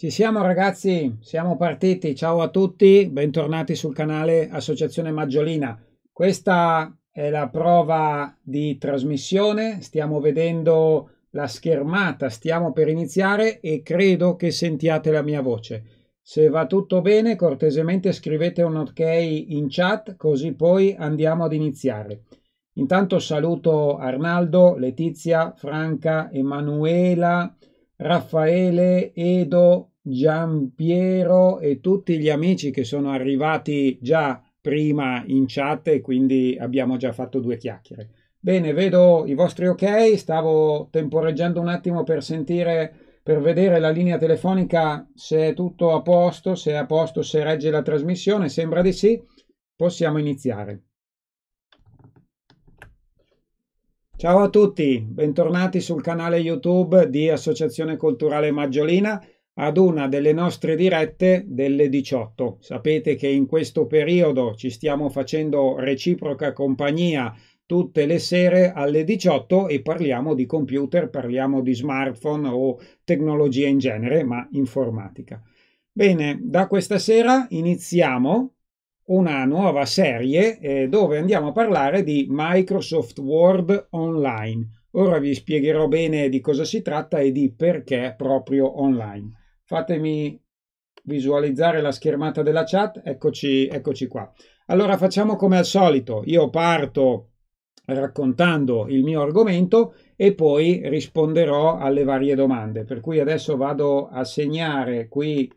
Ci siamo ragazzi, siamo partiti. Ciao a tutti, bentornati sul canale Associazione Maggiolina. Questa è la prova di trasmissione, stiamo vedendo la schermata, stiamo per iniziare e credo che sentiate la mia voce. Se va tutto bene, cortesemente scrivete un ok in chat così poi andiamo ad iniziare. Intanto saluto Arnaldo, Letizia, Franca, Emanuela, Raffaele, Edo, Giampiero e tutti gli amici che sono arrivati già prima in chat e quindi abbiamo già fatto due chiacchiere. Bene, vedo i vostri ok, stavo temporeggiando un attimo per sentire, per vedere la linea telefonica se è tutto a posto, se è a posto, se regge la trasmissione, sembra di sì, possiamo iniziare. Ciao a tutti, bentornati sul canale YouTube di Associazione Culturale Maggiolina ad una delle nostre dirette delle 18. Sapete che in questo periodo ci stiamo facendo reciproca compagnia tutte le sere alle 18 e parliamo di computer, parliamo di smartphone o tecnologia in genere, ma informatica. Bene, da questa sera iniziamo una nuova serie eh, dove andiamo a parlare di Microsoft Word Online. Ora vi spiegherò bene di cosa si tratta e di perché proprio online. Fatemi visualizzare la schermata della chat. Eccoci, eccoci qua. Allora facciamo come al solito. Io parto raccontando il mio argomento e poi risponderò alle varie domande. Per cui adesso vado a segnare qui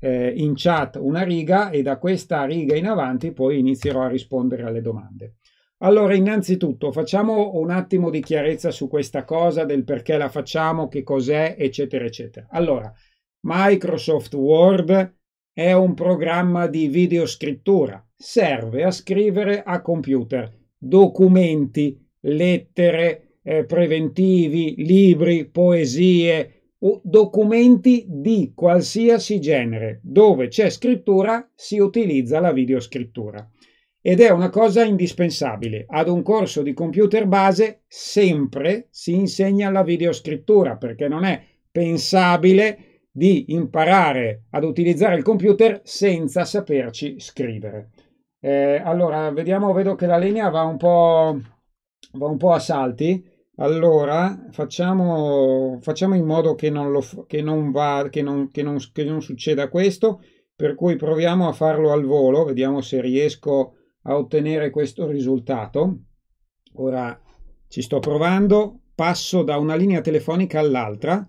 eh, in chat una riga e da questa riga in avanti poi inizierò a rispondere alle domande. Allora, innanzitutto facciamo un attimo di chiarezza su questa cosa del perché la facciamo, che cos'è, eccetera, eccetera. Allora, Microsoft Word è un programma di videoscrittura, serve a scrivere a computer documenti, lettere, eh, preventivi, libri, poesie, documenti di qualsiasi genere. Dove c'è scrittura si utilizza la videoscrittura. Ed è una cosa indispensabile. Ad un corso di computer base sempre si insegna la videoscrittura perché non è pensabile di imparare ad utilizzare il computer senza saperci scrivere. Eh, allora, vediamo, vedo che la linea va un po', va un po a salti. Allora, facciamo, facciamo in modo che non, lo, che, non va, che, non, che, non, che non succeda questo, per cui proviamo a farlo al volo, vediamo se riesco a ottenere questo risultato. Ora ci sto provando, passo da una linea telefonica all'altra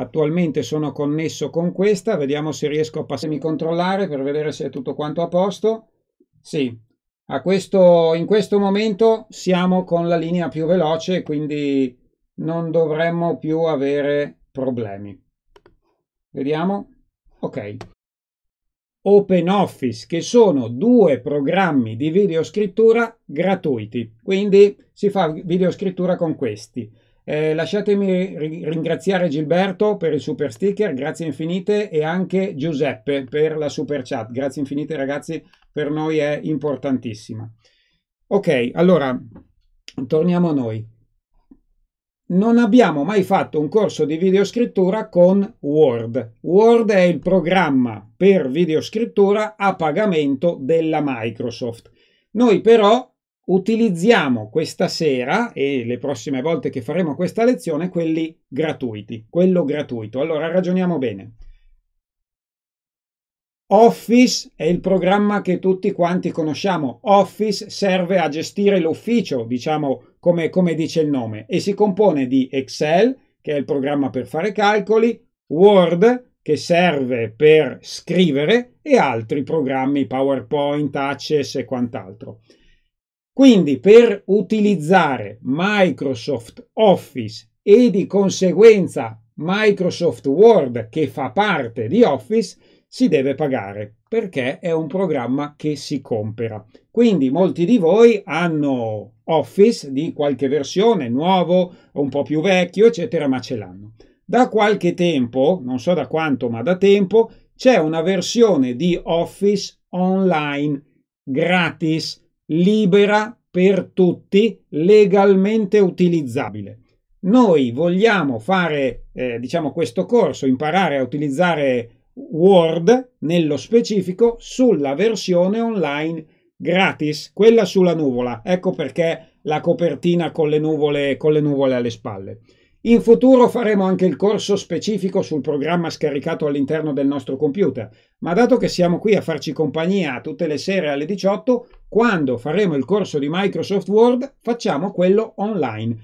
Attualmente sono connesso con questa, vediamo se riesco a passarmi controllare per vedere se è tutto quanto a posto. Sì, a questo, in questo momento siamo con la linea più veloce, quindi non dovremmo più avere problemi. Vediamo. Ok. OpenOffice, che sono due programmi di videoscrittura gratuiti, quindi si fa videoscrittura con questi. Eh, lasciatemi ri- ringraziare Gilberto per il super sticker, grazie infinite, e anche Giuseppe per la super chat. Grazie infinite ragazzi, per noi è importantissima. Ok, allora torniamo a noi. Non abbiamo mai fatto un corso di videoscrittura con Word. Word è il programma per videoscrittura a pagamento della Microsoft. Noi però utilizziamo questa sera e le prossime volte che faremo questa lezione quelli gratuiti, quello gratuito. Allora ragioniamo bene. Office è il programma che tutti quanti conosciamo. Office serve a gestire l'ufficio, diciamo come, come dice il nome, e si compone di Excel, che è il programma per fare calcoli, Word, che serve per scrivere, e altri programmi, PowerPoint, Access e quant'altro. Quindi per utilizzare Microsoft Office e di conseguenza Microsoft Word che fa parte di Office si deve pagare perché è un programma che si compra. Quindi molti di voi hanno Office di qualche versione, nuovo, un po' più vecchio, eccetera, ma ce l'hanno. Da qualche tempo, non so da quanto, ma da tempo, c'è una versione di Office online gratis libera per tutti, legalmente utilizzabile. Noi vogliamo fare, eh, diciamo, questo corso, imparare a utilizzare Word nello specifico sulla versione online gratis, quella sulla nuvola. Ecco perché la copertina con le nuvole, con le nuvole alle spalle. In futuro faremo anche il corso specifico sul programma scaricato all'interno del nostro computer, ma dato che siamo qui a farci compagnia tutte le sere alle 18, quando faremo il corso di Microsoft Word facciamo quello online.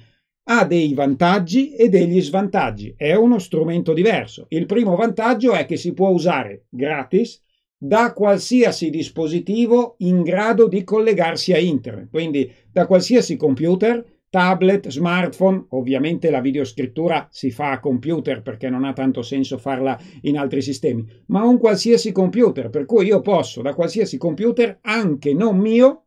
Ha dei vantaggi e degli svantaggi, è uno strumento diverso. Il primo vantaggio è che si può usare gratis da qualsiasi dispositivo in grado di collegarsi a internet, quindi da qualsiasi computer tablet, smartphone, ovviamente la videoscrittura si fa a computer perché non ha tanto senso farla in altri sistemi, ma un qualsiasi computer, per cui io posso da qualsiasi computer, anche non mio,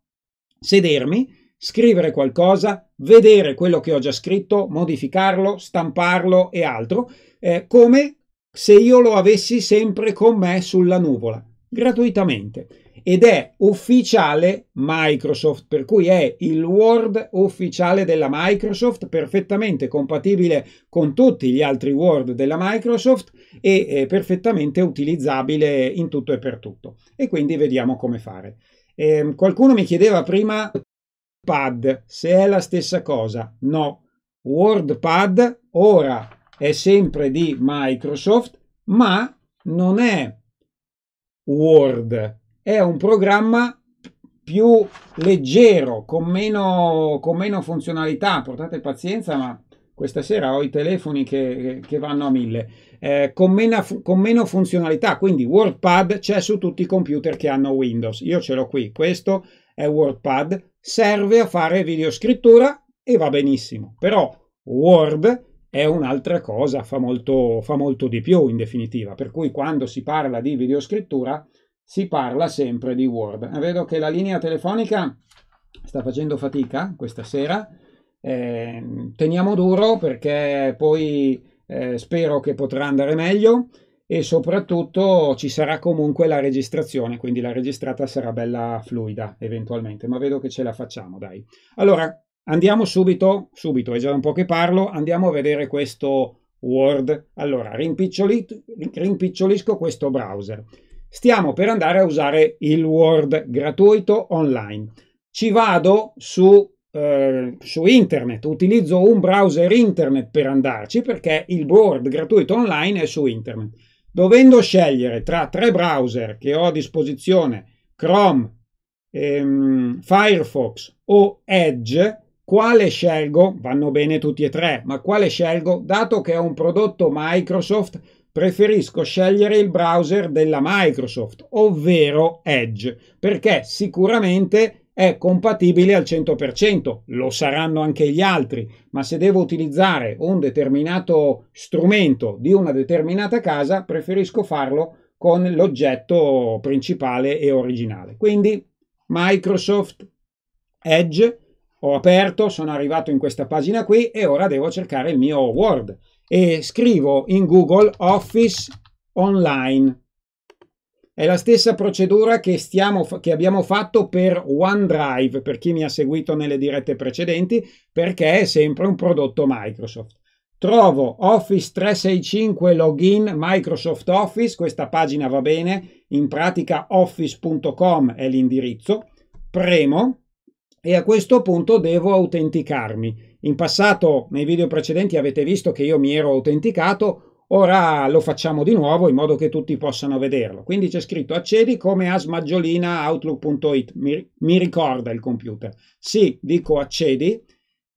sedermi, scrivere qualcosa, vedere quello che ho già scritto, modificarlo, stamparlo e altro, eh, come se io lo avessi sempre con me sulla nuvola, gratuitamente ed è ufficiale Microsoft, per cui è il Word ufficiale della Microsoft, perfettamente compatibile con tutti gli altri Word della Microsoft e eh, perfettamente utilizzabile in tutto e per tutto. E quindi vediamo come fare. Eh, qualcuno mi chiedeva prima Pad, se è la stessa cosa. No, WordPad ora è sempre di Microsoft, ma non è Word, è un programma più leggero, con meno, con meno funzionalità. Portate pazienza, ma questa sera ho i telefoni che, che vanno a mille, eh, con, meno, con, meno, funzionalità, quindi WordPad c'è su tutti i computer che hanno Windows, io ce l'ho qui, questo è WordPad, serve a fare videoscrittura e va benissimo, però Word è un'altra cosa, fa molto, fa molto di più in definitiva, per cui quando si parla di videoscrittura si parla sempre di Word. Eh, vedo che la linea telefonica sta facendo fatica questa sera. Eh, teniamo duro perché poi eh, spero che potrà andare meglio e soprattutto ci sarà comunque la registrazione, quindi la registrata sarà bella fluida eventualmente, ma vedo che ce la facciamo, dai. Allora, andiamo subito, subito, è già un po' che parlo, andiamo a vedere questo Word. Allora, rimpicciolisco questo browser stiamo per andare a usare il Word gratuito online. Ci vado su, eh, su internet, utilizzo un browser internet per andarci perché il Word gratuito online è su internet. Dovendo scegliere tra tre browser che ho a disposizione, Chrome, ehm, Firefox o Edge, quale scelgo? Vanno bene tutti e tre, ma quale scelgo? Dato che è un prodotto Microsoft, preferisco scegliere il browser della Microsoft, ovvero Edge, perché sicuramente è compatibile al 100%, lo saranno anche gli altri, ma se devo utilizzare un determinato strumento di una determinata casa, preferisco farlo con l'oggetto principale e originale. Quindi Microsoft Edge, ho aperto, sono arrivato in questa pagina qui e ora devo cercare il mio Word e scrivo in Google Office Online. È la stessa procedura che, stiamo, che abbiamo fatto per OneDrive, per chi mi ha seguito nelle dirette precedenti, perché è sempre un prodotto Microsoft. Trovo Office 365 login Microsoft Office, questa pagina va bene, in pratica office.com è l'indirizzo, premo e a questo punto devo autenticarmi. In passato, nei video precedenti, avete visto che io mi ero autenticato, ora lo facciamo di nuovo in modo che tutti possano vederlo. Quindi c'è scritto accedi come asmaggiolinaoutlook.it, mi, mi ricorda il computer. Sì, dico accedi.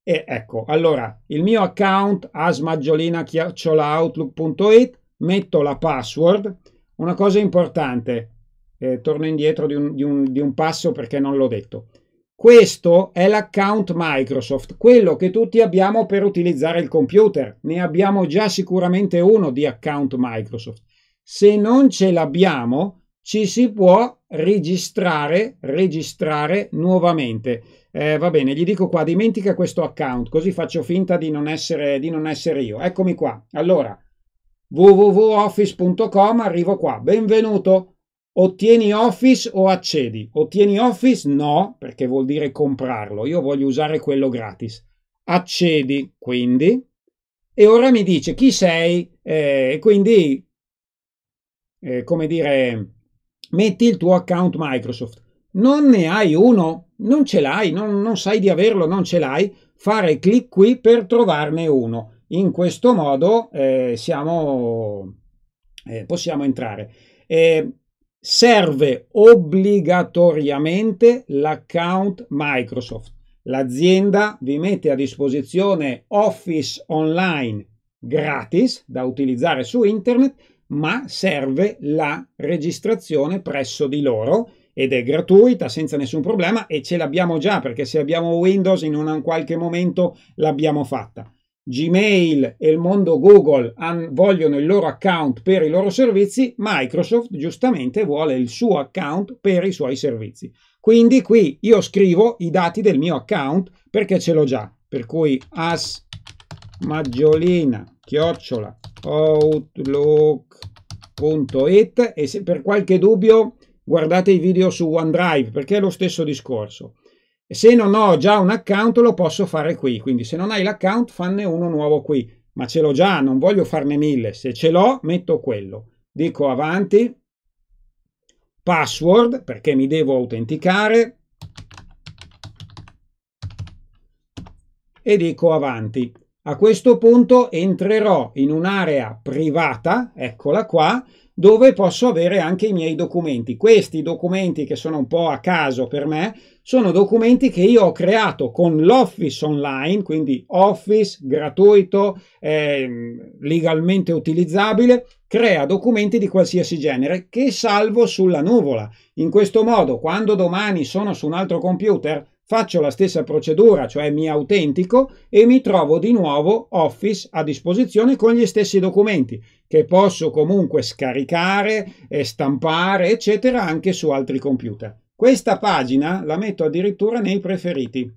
E ecco, allora il mio account asmaggiolinaoutlook.it, metto la password. Una cosa importante, eh, torno indietro di un, di, un, di un passo perché non l'ho detto. Questo è l'account Microsoft, quello che tutti abbiamo per utilizzare il computer. Ne abbiamo già sicuramente uno di account Microsoft. Se non ce l'abbiamo, ci si può registrare, registrare nuovamente. Eh, va bene, gli dico qua, dimentica questo account, così faccio finta di non essere, di non essere io. Eccomi qua. Allora, www.office.com, arrivo qua. Benvenuto. Ottieni Office o accedi? Ottieni Office? No, perché vuol dire comprarlo. Io voglio usare quello gratis. Accedi, quindi. E ora mi dice chi sei eh, e eh, quindi, eh, come dire, metti il tuo account Microsoft. Non ne hai uno? Non ce l'hai, non, non sai di averlo, non ce l'hai? Fare clic qui per trovarne uno. In questo modo eh, siamo, eh, possiamo entrare. Eh, serve obbligatoriamente l'account Microsoft. L'azienda vi mette a disposizione Office online gratis da utilizzare su internet, ma serve la registrazione presso di loro ed è gratuita senza nessun problema e ce l'abbiamo già perché se abbiamo Windows in un qualche momento l'abbiamo fatta. Gmail e il mondo Google vogliono il loro account per i loro servizi, Microsoft giustamente vuole il suo account per i suoi servizi. Quindi qui io scrivo i dati del mio account perché ce l'ho già. Per cui as maggiolina chiocciola outlook.it e se per qualche dubbio guardate i video su OneDrive perché è lo stesso discorso. E se non ho già un account lo posso fare qui, quindi se non hai l'account fanne uno nuovo qui, ma ce l'ho già, non voglio farne mille, se ce l'ho metto quello. Dico avanti, password perché mi devo autenticare e dico avanti. A questo punto entrerò in un'area privata, eccola qua, dove posso avere anche i miei documenti. Questi documenti che sono un po' a caso per me sono documenti che io ho creato con l'Office online, quindi Office gratuito, eh, legalmente utilizzabile, crea documenti di qualsiasi genere che salvo sulla nuvola. In questo modo, quando domani sono su un altro computer, Faccio la stessa procedura, cioè mi autentico e mi trovo di nuovo Office a disposizione con gli stessi documenti che posso comunque scaricare e stampare, eccetera, anche su altri computer. Questa pagina la metto addirittura nei preferiti.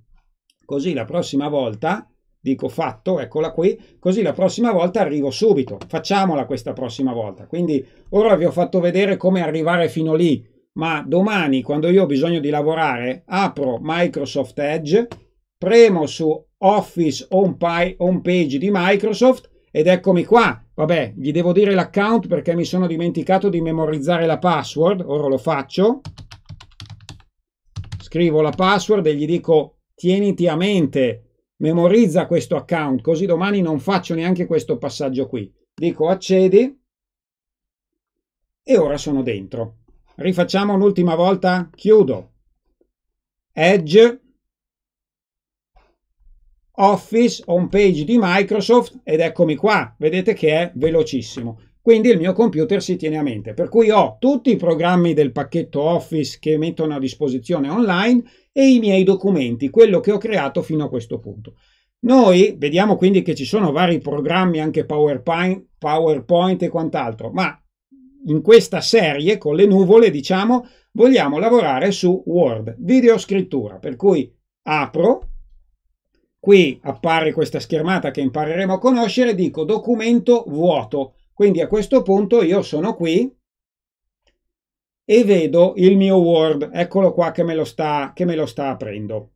Così la prossima volta dico fatto, eccola qui, così la prossima volta arrivo subito. Facciamola questa prossima volta. Quindi ora vi ho fatto vedere come arrivare fino lì ma domani quando io ho bisogno di lavorare apro Microsoft Edge, premo su Office Home Page di Microsoft ed eccomi qua. Vabbè, gli devo dire l'account perché mi sono dimenticato di memorizzare la password, ora lo faccio. Scrivo la password e gli dico tieniti a mente, memorizza questo account, così domani non faccio neanche questo passaggio qui. Dico accedi e ora sono dentro. Rifacciamo un'ultima volta, chiudo. Edge, Office, home page di Microsoft ed eccomi qua, vedete che è velocissimo. Quindi il mio computer si tiene a mente, per cui ho tutti i programmi del pacchetto Office che mettono a disposizione online e i miei documenti, quello che ho creato fino a questo punto. Noi vediamo quindi che ci sono vari programmi, anche PowerPoint, PowerPoint e quant'altro, ma in questa serie con le nuvole, diciamo, vogliamo lavorare su Word, video scrittura, per cui apro, qui appare questa schermata che impareremo a conoscere, dico documento vuoto, quindi a questo punto io sono qui e vedo il mio Word, eccolo qua che me lo sta, che me lo sta aprendo.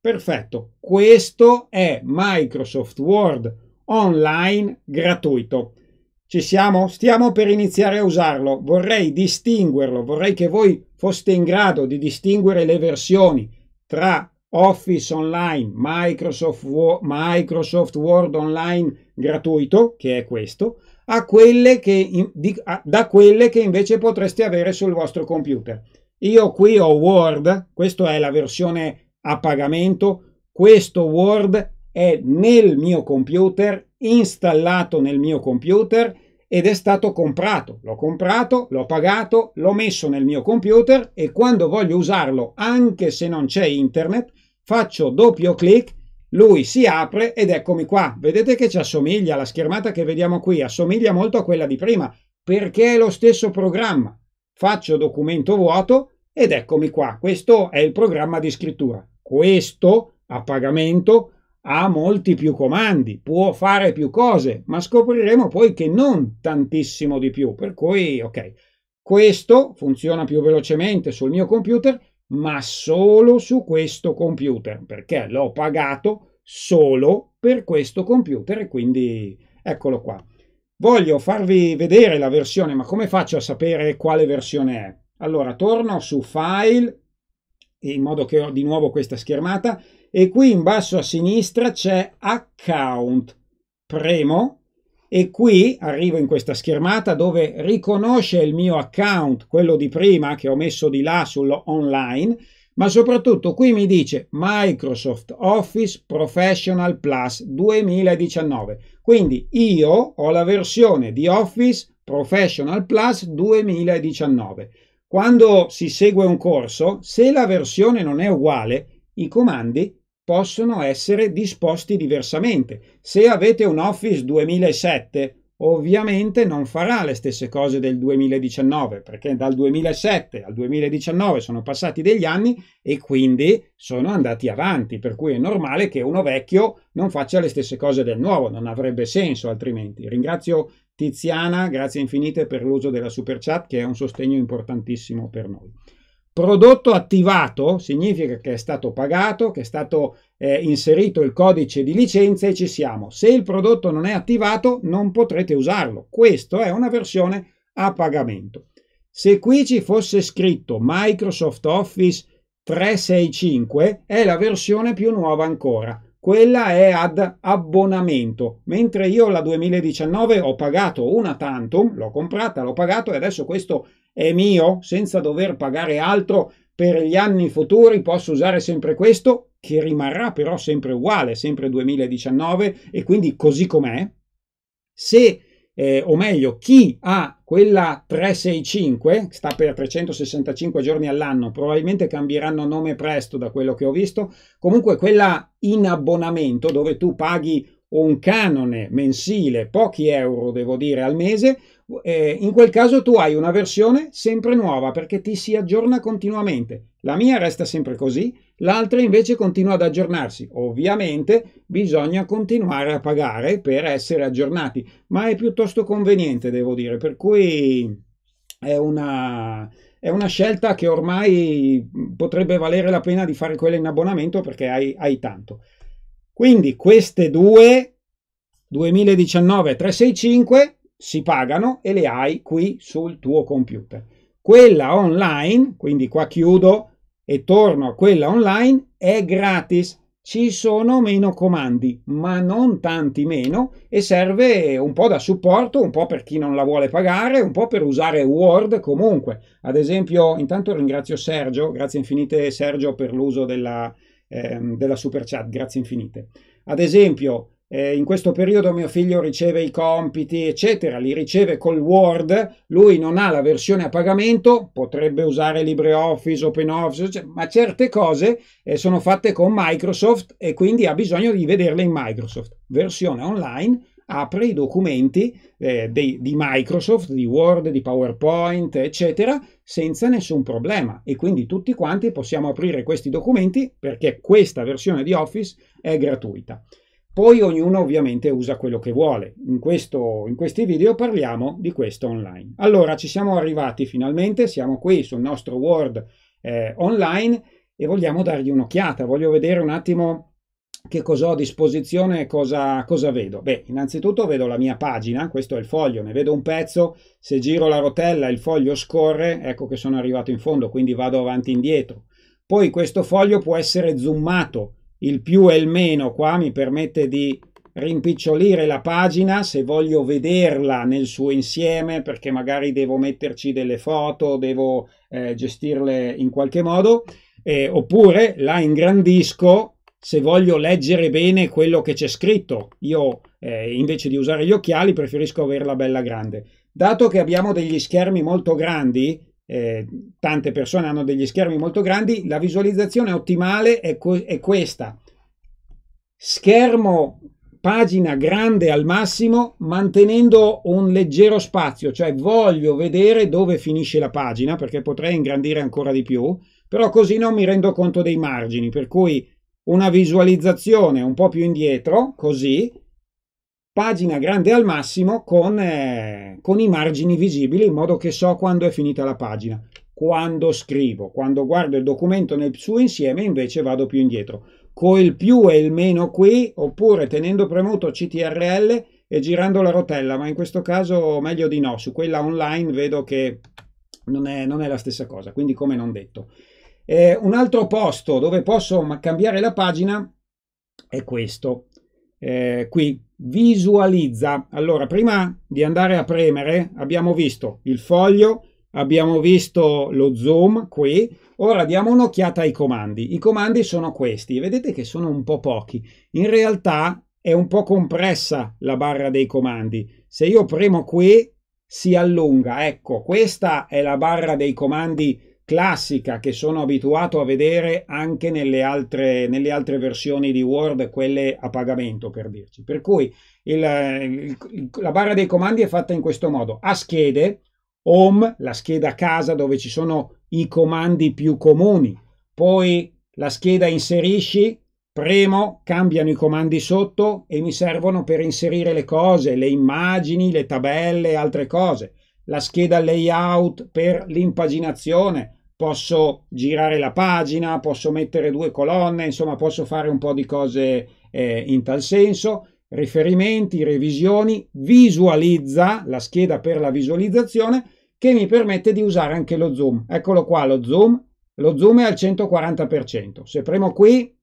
Perfetto, questo è Microsoft Word online gratuito. Ci siamo? Stiamo per iniziare a usarlo. Vorrei distinguerlo, vorrei che voi foste in grado di distinguere le versioni tra Office Online, Microsoft, Microsoft Word Online gratuito, che è questo, quelle che, di, a, da quelle che invece potreste avere sul vostro computer. Io qui ho Word, questa è la versione a pagamento, questo Word è nel mio computer installato nel mio computer ed è stato comprato. L'ho comprato, l'ho pagato, l'ho messo nel mio computer e quando voglio usarlo, anche se non c'è internet, faccio doppio clic, lui si apre ed eccomi qua. Vedete che ci assomiglia, la schermata che vediamo qui assomiglia molto a quella di prima perché è lo stesso programma. Faccio documento vuoto ed eccomi qua. Questo è il programma di scrittura. Questo a pagamento ha molti più comandi, può fare più cose, ma scopriremo poi che non tantissimo di più. Per cui, ok, questo funziona più velocemente sul mio computer, ma solo su questo computer, perché l'ho pagato solo per questo computer e quindi eccolo qua. Voglio farvi vedere la versione, ma come faccio a sapere quale versione è? Allora, torno su File, in modo che ho di nuovo questa schermata, e qui in basso a sinistra c'è account. Premo e qui arrivo in questa schermata dove riconosce il mio account, quello di prima che ho messo di là sull'online, ma soprattutto qui mi dice Microsoft Office Professional Plus 2019. Quindi io ho la versione di Office Professional Plus 2019. Quando si segue un corso, se la versione non è uguale, i comandi possono essere disposti diversamente. Se avete un Office 2007, ovviamente non farà le stesse cose del 2019, perché dal 2007 al 2019 sono passati degli anni e quindi sono andati avanti, per cui è normale che uno vecchio non faccia le stesse cose del nuovo, non avrebbe senso altrimenti. Ringrazio Tiziana, grazie infinite per l'uso della super chat che è un sostegno importantissimo per noi. Prodotto attivato significa che è stato pagato, che è stato eh, inserito il codice di licenza e ci siamo. Se il prodotto non è attivato non potrete usarlo. Questa è una versione a pagamento. Se qui ci fosse scritto Microsoft Office 365 è la versione più nuova ancora quella è ad abbonamento, mentre io la 2019 ho pagato una tantum, l'ho comprata, l'ho pagato e adesso questo è mio senza dover pagare altro per gli anni futuri, posso usare sempre questo che rimarrà però sempre uguale, sempre 2019 e quindi così com'è. Se eh, o meglio, chi ha quella 365, sta per 365 giorni all'anno, probabilmente cambieranno nome presto da quello che ho visto, comunque quella in abbonamento dove tu paghi un canone mensile, pochi euro devo dire al mese, eh, in quel caso tu hai una versione sempre nuova perché ti si aggiorna continuamente. La mia resta sempre così, l'altra invece continua ad aggiornarsi. Ovviamente bisogna continuare a pagare per essere aggiornati, ma è piuttosto conveniente, devo dire, per cui è una, è una scelta che ormai potrebbe valere la pena di fare quella in abbonamento perché hai, hai tanto. Quindi queste due, 2019 365, si pagano e le hai qui sul tuo computer. Quella online, quindi qua chiudo e torno a quella online, è gratis. Ci sono meno comandi, ma non tanti meno e serve un po' da supporto, un po' per chi non la vuole pagare, un po' per usare Word comunque. Ad esempio, intanto ringrazio Sergio, grazie infinite Sergio per l'uso della, ehm, della super chat, grazie infinite. Ad esempio, eh, in questo periodo mio figlio riceve i compiti, eccetera, li riceve col Word, lui non ha la versione a pagamento, potrebbe usare LibreOffice, OpenOffice, cioè, ma certe cose eh, sono fatte con Microsoft e quindi ha bisogno di vederle in Microsoft. Versione online, apre i documenti eh, dei, di Microsoft, di Word, di PowerPoint, eccetera, senza nessun problema. E quindi tutti quanti possiamo aprire questi documenti perché questa versione di Office è gratuita. Poi ognuno ovviamente usa quello che vuole. In, questo, in, questi video parliamo di questo online. Allora ci siamo arrivati finalmente, siamo qui sul nostro Word eh, online e vogliamo dargli un'occhiata. Voglio vedere un attimo che cosa ho a disposizione e cosa, cosa vedo. Beh, innanzitutto vedo la mia pagina, questo è il foglio, ne vedo un pezzo, se giro la rotella il foglio scorre, ecco che sono arrivato in fondo, quindi vado avanti e indietro. Poi questo foglio può essere zoomato, il più e il meno qua mi permette di rimpicciolire la pagina se voglio vederla nel suo insieme perché magari devo metterci delle foto, devo eh, gestirle in qualche modo, eh, oppure la ingrandisco se voglio leggere bene quello che c'è scritto. Io eh, invece di usare gli occhiali preferisco averla bella grande. Dato che abbiamo degli schermi molto grandi, eh, tante persone hanno degli schermi molto grandi, la visualizzazione ottimale è, è questa. Schermo, pagina grande al massimo, mantenendo un leggero spazio, cioè voglio vedere dove finisce la pagina, perché potrei ingrandire ancora di più, però così non mi rendo conto dei margini, per cui una visualizzazione un po' più indietro, così, pagina grande al massimo con, eh, con i margini visibili in modo che so quando è finita la pagina quando scrivo, quando guardo il documento nel suo insieme invece vado più indietro. Con il più e il meno qui, oppure tenendo premuto CTRL e girando la rotella, ma in questo caso meglio di no, su quella online vedo che non è, non è la stessa cosa, quindi come non detto. Eh, un altro posto dove posso cambiare la pagina è questo eh, qui visualizza. Allora, prima di andare a premere abbiamo visto il foglio, abbiamo visto lo zoom qui, ora diamo un'occhiata ai comandi. I comandi sono questi, vedete che sono un po' pochi. In realtà è un po' compressa la barra dei comandi. Se io premo qui si allunga, ecco, questa è la barra dei comandi classica che sono abituato a vedere anche nelle altre, nelle altre versioni di Word, quelle a pagamento per dirci. Per cui il, il, la barra dei comandi è fatta in questo modo, a schede, home, la scheda casa dove ci sono i comandi più comuni, poi la scheda inserisci, premo, cambiano i comandi sotto e mi servono per inserire le cose, le immagini, le tabelle, altre cose. La scheda layout per l'impaginazione, posso girare la pagina, posso mettere due colonne, insomma posso fare un po' di cose eh, in tal senso, riferimenti, revisioni, visualizza la scheda per la visualizzazione che mi permette di usare anche lo zoom. Eccolo qua lo zoom, lo zoom è al 140%. Se premo qui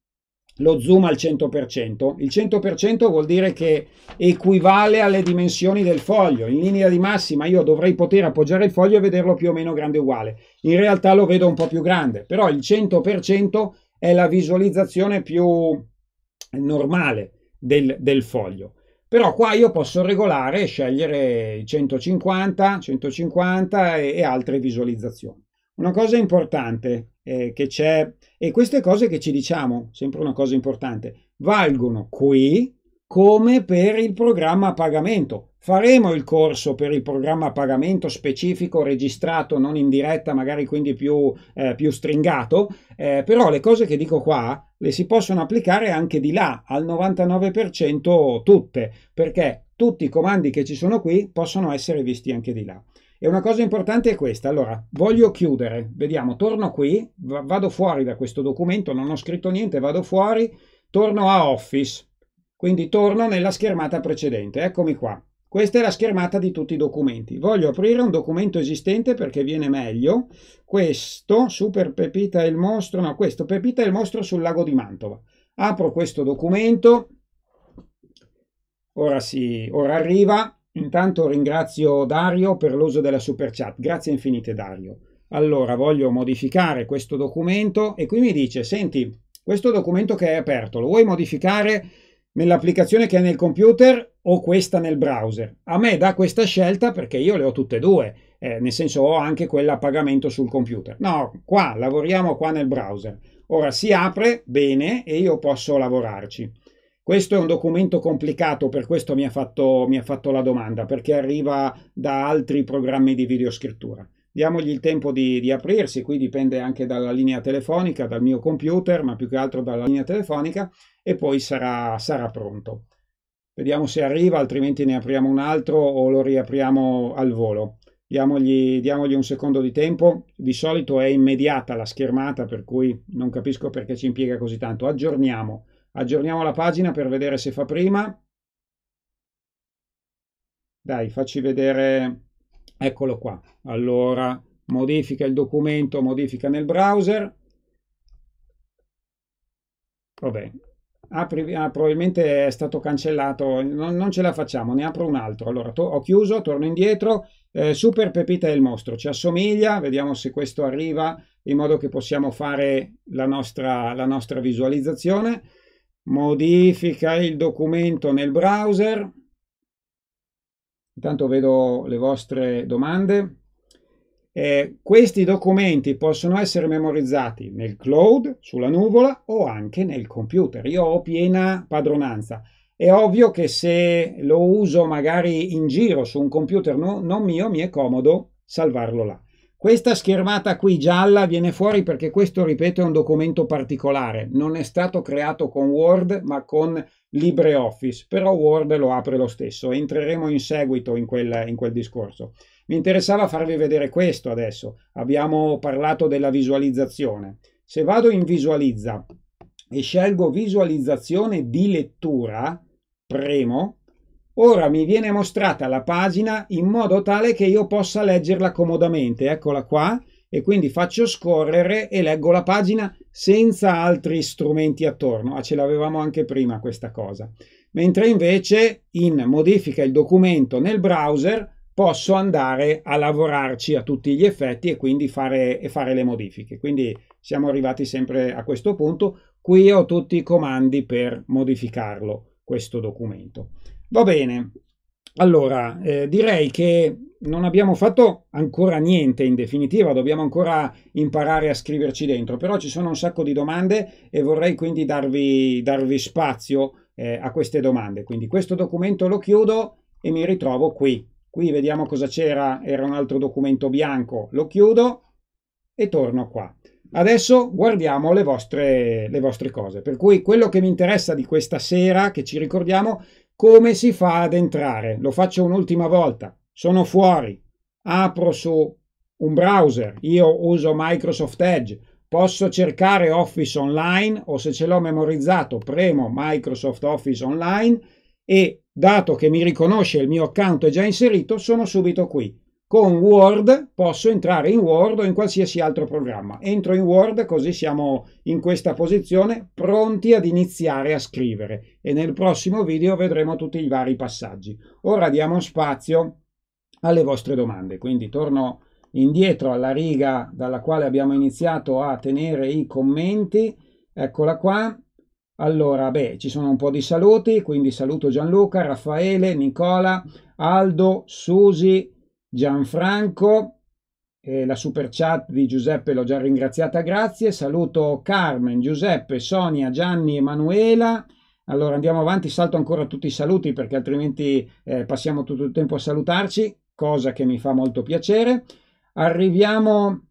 lo zoom al 100%. Il 100% vuol dire che equivale alle dimensioni del foglio. In linea di massima io dovrei poter appoggiare il foglio e vederlo più o meno grande uguale. In realtà lo vedo un po' più grande, però il 100% è la visualizzazione più normale del, del foglio. Però qua io posso regolare e scegliere 150, 150 e, e altre visualizzazioni. Una cosa importante eh, che c'è e queste cose che ci diciamo, sempre una cosa importante, valgono qui come per il programma a pagamento. Faremo il corso per il programma a pagamento specifico, registrato, non in diretta, magari quindi più, eh, più stringato, eh, però le cose che dico qua le si possono applicare anche di là, al 99% tutte, perché tutti i comandi che ci sono qui possono essere visti anche di là. E una cosa importante è questa. Allora, voglio chiudere. Vediamo, torno qui, vado fuori da questo documento, non ho scritto niente, vado fuori, torno a Office. Quindi torno nella schermata precedente. Eccomi qua. Questa è la schermata di tutti i documenti. Voglio aprire un documento esistente perché viene meglio. Questo, Super Pepita e il mostro, no, questo, Pepita e il mostro sul lago di Mantova. Apro questo documento. Ora, si, ora arriva Intanto ringrazio Dario per l'uso della super chat. Grazie infinite Dario. Allora voglio modificare questo documento e qui mi dice, senti, questo documento che è aperto, lo vuoi modificare nell'applicazione che è nel computer o questa nel browser? A me dà questa scelta perché io le ho tutte e due, eh, nel senso ho anche quella a pagamento sul computer. No, qua lavoriamo qua nel browser. Ora si apre bene e io posso lavorarci. Questo è un documento complicato, per questo mi ha fatto, mi ha fatto la domanda, perché arriva da altri programmi di videoscrittura diamogli il tempo di, di, aprirsi, qui dipende anche dalla linea telefonica, dal mio computer, ma più che altro dalla linea telefonica, e poi sarà, sarà pronto. Vediamo se arriva, altrimenti ne apriamo un altro o lo riapriamo al volo. Diamogli, diamogli un secondo di tempo, di solito è immediata la schermata, per cui non capisco perché ci impiega così tanto. Aggiorniamo. Aggiorniamo la pagina per vedere se fa prima. Dai, facci vedere. Eccolo qua. Allora, modifica il documento, modifica nel browser. Vabbè, apri, ah, probabilmente è stato cancellato, non, non, ce la facciamo, ne apro un altro. Allora, to, ho chiuso, torno indietro. Eh, Super Pepita è il mostro ci assomiglia, vediamo se questo arriva in modo che possiamo fare la nostra, la nostra visualizzazione modifica il documento nel browser. Intanto vedo le vostre domande. Eh, questi documenti possono essere memorizzati nel cloud, sulla nuvola o anche nel computer. Io ho piena padronanza. È ovvio che se lo uso magari in giro su un computer no, non mio, mi è comodo salvarlo là. Questa schermata qui gialla viene fuori perché questo, ripeto, è un documento particolare. Non è stato creato con Word, ma con LibreOffice. Però Word lo apre lo stesso. Entreremo in seguito in quel, in quel discorso. Mi interessava farvi vedere questo adesso. Abbiamo parlato della visualizzazione. Se vado in visualizza e scelgo visualizzazione di lettura, premo, Ora mi viene mostrata la pagina in modo tale che io possa leggerla comodamente. Eccola qua e quindi faccio scorrere e leggo la pagina senza altri strumenti attorno. Ah, ce l'avevamo anche prima questa cosa. Mentre invece in modifica il documento nel browser posso andare a lavorarci a tutti gli effetti e quindi fare, e fare le modifiche. Quindi siamo arrivati sempre a questo punto. Qui ho tutti i comandi per modificarlo, questo documento. Va bene, allora eh, direi che non abbiamo fatto ancora niente in definitiva, dobbiamo ancora imparare a scriverci dentro, però ci sono un sacco di domande e vorrei quindi darvi, darvi spazio eh, a queste domande. Quindi questo documento lo chiudo e mi ritrovo qui. Qui vediamo cosa c'era, era un altro documento bianco, lo chiudo e torno qua. Adesso guardiamo le vostre, le vostre cose, per cui quello che mi interessa di questa sera, che ci ricordiamo, come si fa ad entrare? Lo faccio un'ultima volta. Sono fuori. Apro su un browser. Io uso Microsoft Edge. Posso cercare Office Online o se ce l'ho memorizzato premo Microsoft Office Online e dato che mi riconosce il mio account è già inserito sono subito qui. Con Word posso entrare in Word o in qualsiasi altro programma. Entro in Word così siamo in questa posizione pronti ad iniziare a scrivere e nel prossimo video vedremo tutti i vari passaggi. Ora diamo spazio alle vostre domande, quindi torno indietro alla riga dalla quale abbiamo iniziato a tenere i commenti. Eccola qua. Allora, beh, ci sono un po' di saluti, quindi saluto Gianluca, Raffaele, Nicola, Aldo, Susi, Gianfranco, eh, la super chat di Giuseppe l'ho già ringraziata, grazie. Saluto Carmen, Giuseppe, Sonia, Gianni, Emanuela. Allora andiamo avanti, salto ancora tutti i saluti perché altrimenti eh, passiamo tutto il tempo a salutarci, cosa che mi fa molto piacere. Arriviamo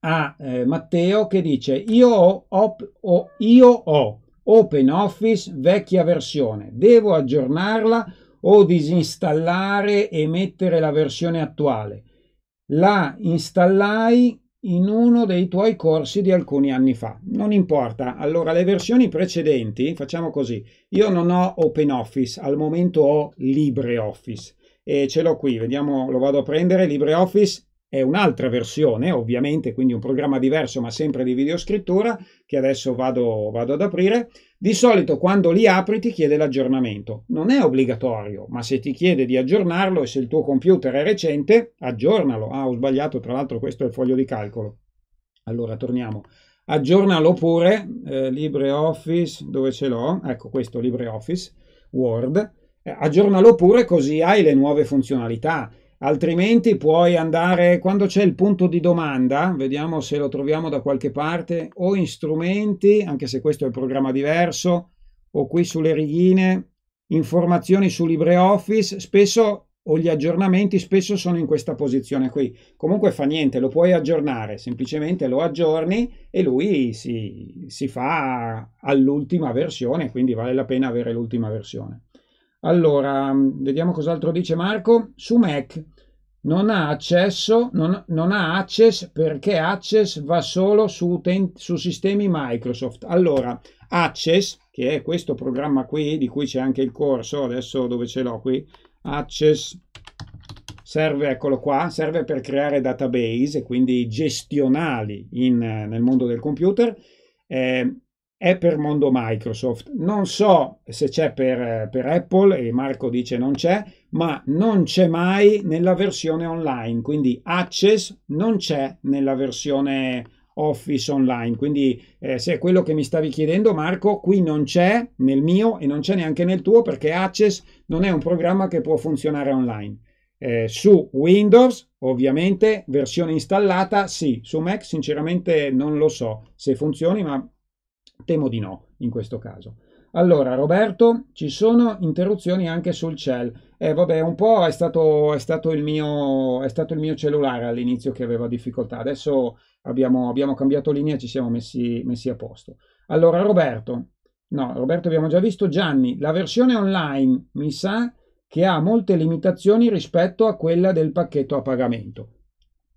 a eh, Matteo che dice io ho, op, ho, io ho Open Office vecchia versione, devo aggiornarla o disinstallare e mettere la versione attuale. La installai in uno dei tuoi corsi di alcuni anni fa. Non importa. Allora, le versioni precedenti, facciamo così. Io non ho OpenOffice, al momento ho LibreOffice e ce l'ho qui. Vediamo, lo vado a prendere. LibreOffice è un'altra versione, ovviamente, quindi un programma diverso, ma sempre di videoscrittura, che adesso vado, vado ad aprire. Di solito quando li apri ti chiede l'aggiornamento. Non è obbligatorio, ma se ti chiede di aggiornarlo e se il tuo computer è recente, aggiornalo. Ah, ho sbagliato, tra l'altro questo è il foglio di calcolo. Allora, torniamo. Aggiornalo pure, eh, LibreOffice, dove ce l'ho? Ecco questo, LibreOffice Word. Eh, aggiornalo pure così hai le nuove funzionalità altrimenti puoi andare quando c'è il punto di domanda vediamo se lo troviamo da qualche parte o in strumenti anche se questo è un programma diverso o qui sulle righe informazioni su LibreOffice spesso o gli aggiornamenti spesso sono in questa posizione qui comunque fa niente lo puoi aggiornare semplicemente lo aggiorni e lui si, si fa all'ultima versione quindi vale la pena avere l'ultima versione allora, vediamo cos'altro dice Marco. Su Mac non ha accesso, non, non ha access perché access va solo su, utenti, su sistemi Microsoft. Allora, access, che è questo programma qui, di cui c'è anche il corso, adesso dove ce l'ho qui, access serve, eccolo qua, serve per creare database, quindi gestionali in, nel mondo del computer. Eh, è per mondo Microsoft. Non so se c'è per, per Apple, e Marco dice non c'è, ma non c'è mai nella versione online, quindi Access non c'è nella versione Office online. Quindi eh, se è quello che mi stavi chiedendo Marco, qui non c'è nel mio e non c'è neanche nel tuo perché Access non è un programma che può funzionare online. Eh, su Windows, ovviamente, versione installata, sì, su Mac sinceramente non lo so se funzioni, ma Temo di no in questo caso. Allora, Roberto, ci sono interruzioni anche sul cell. Eh, vabbè, un po' è stato, è stato, il, mio, è stato il mio cellulare all'inizio che aveva difficoltà. Adesso abbiamo, abbiamo cambiato linea e ci siamo messi, messi a posto. Allora, Roberto, no, Roberto abbiamo già visto. Gianni, la versione online mi sa che ha molte limitazioni rispetto a quella del pacchetto a pagamento.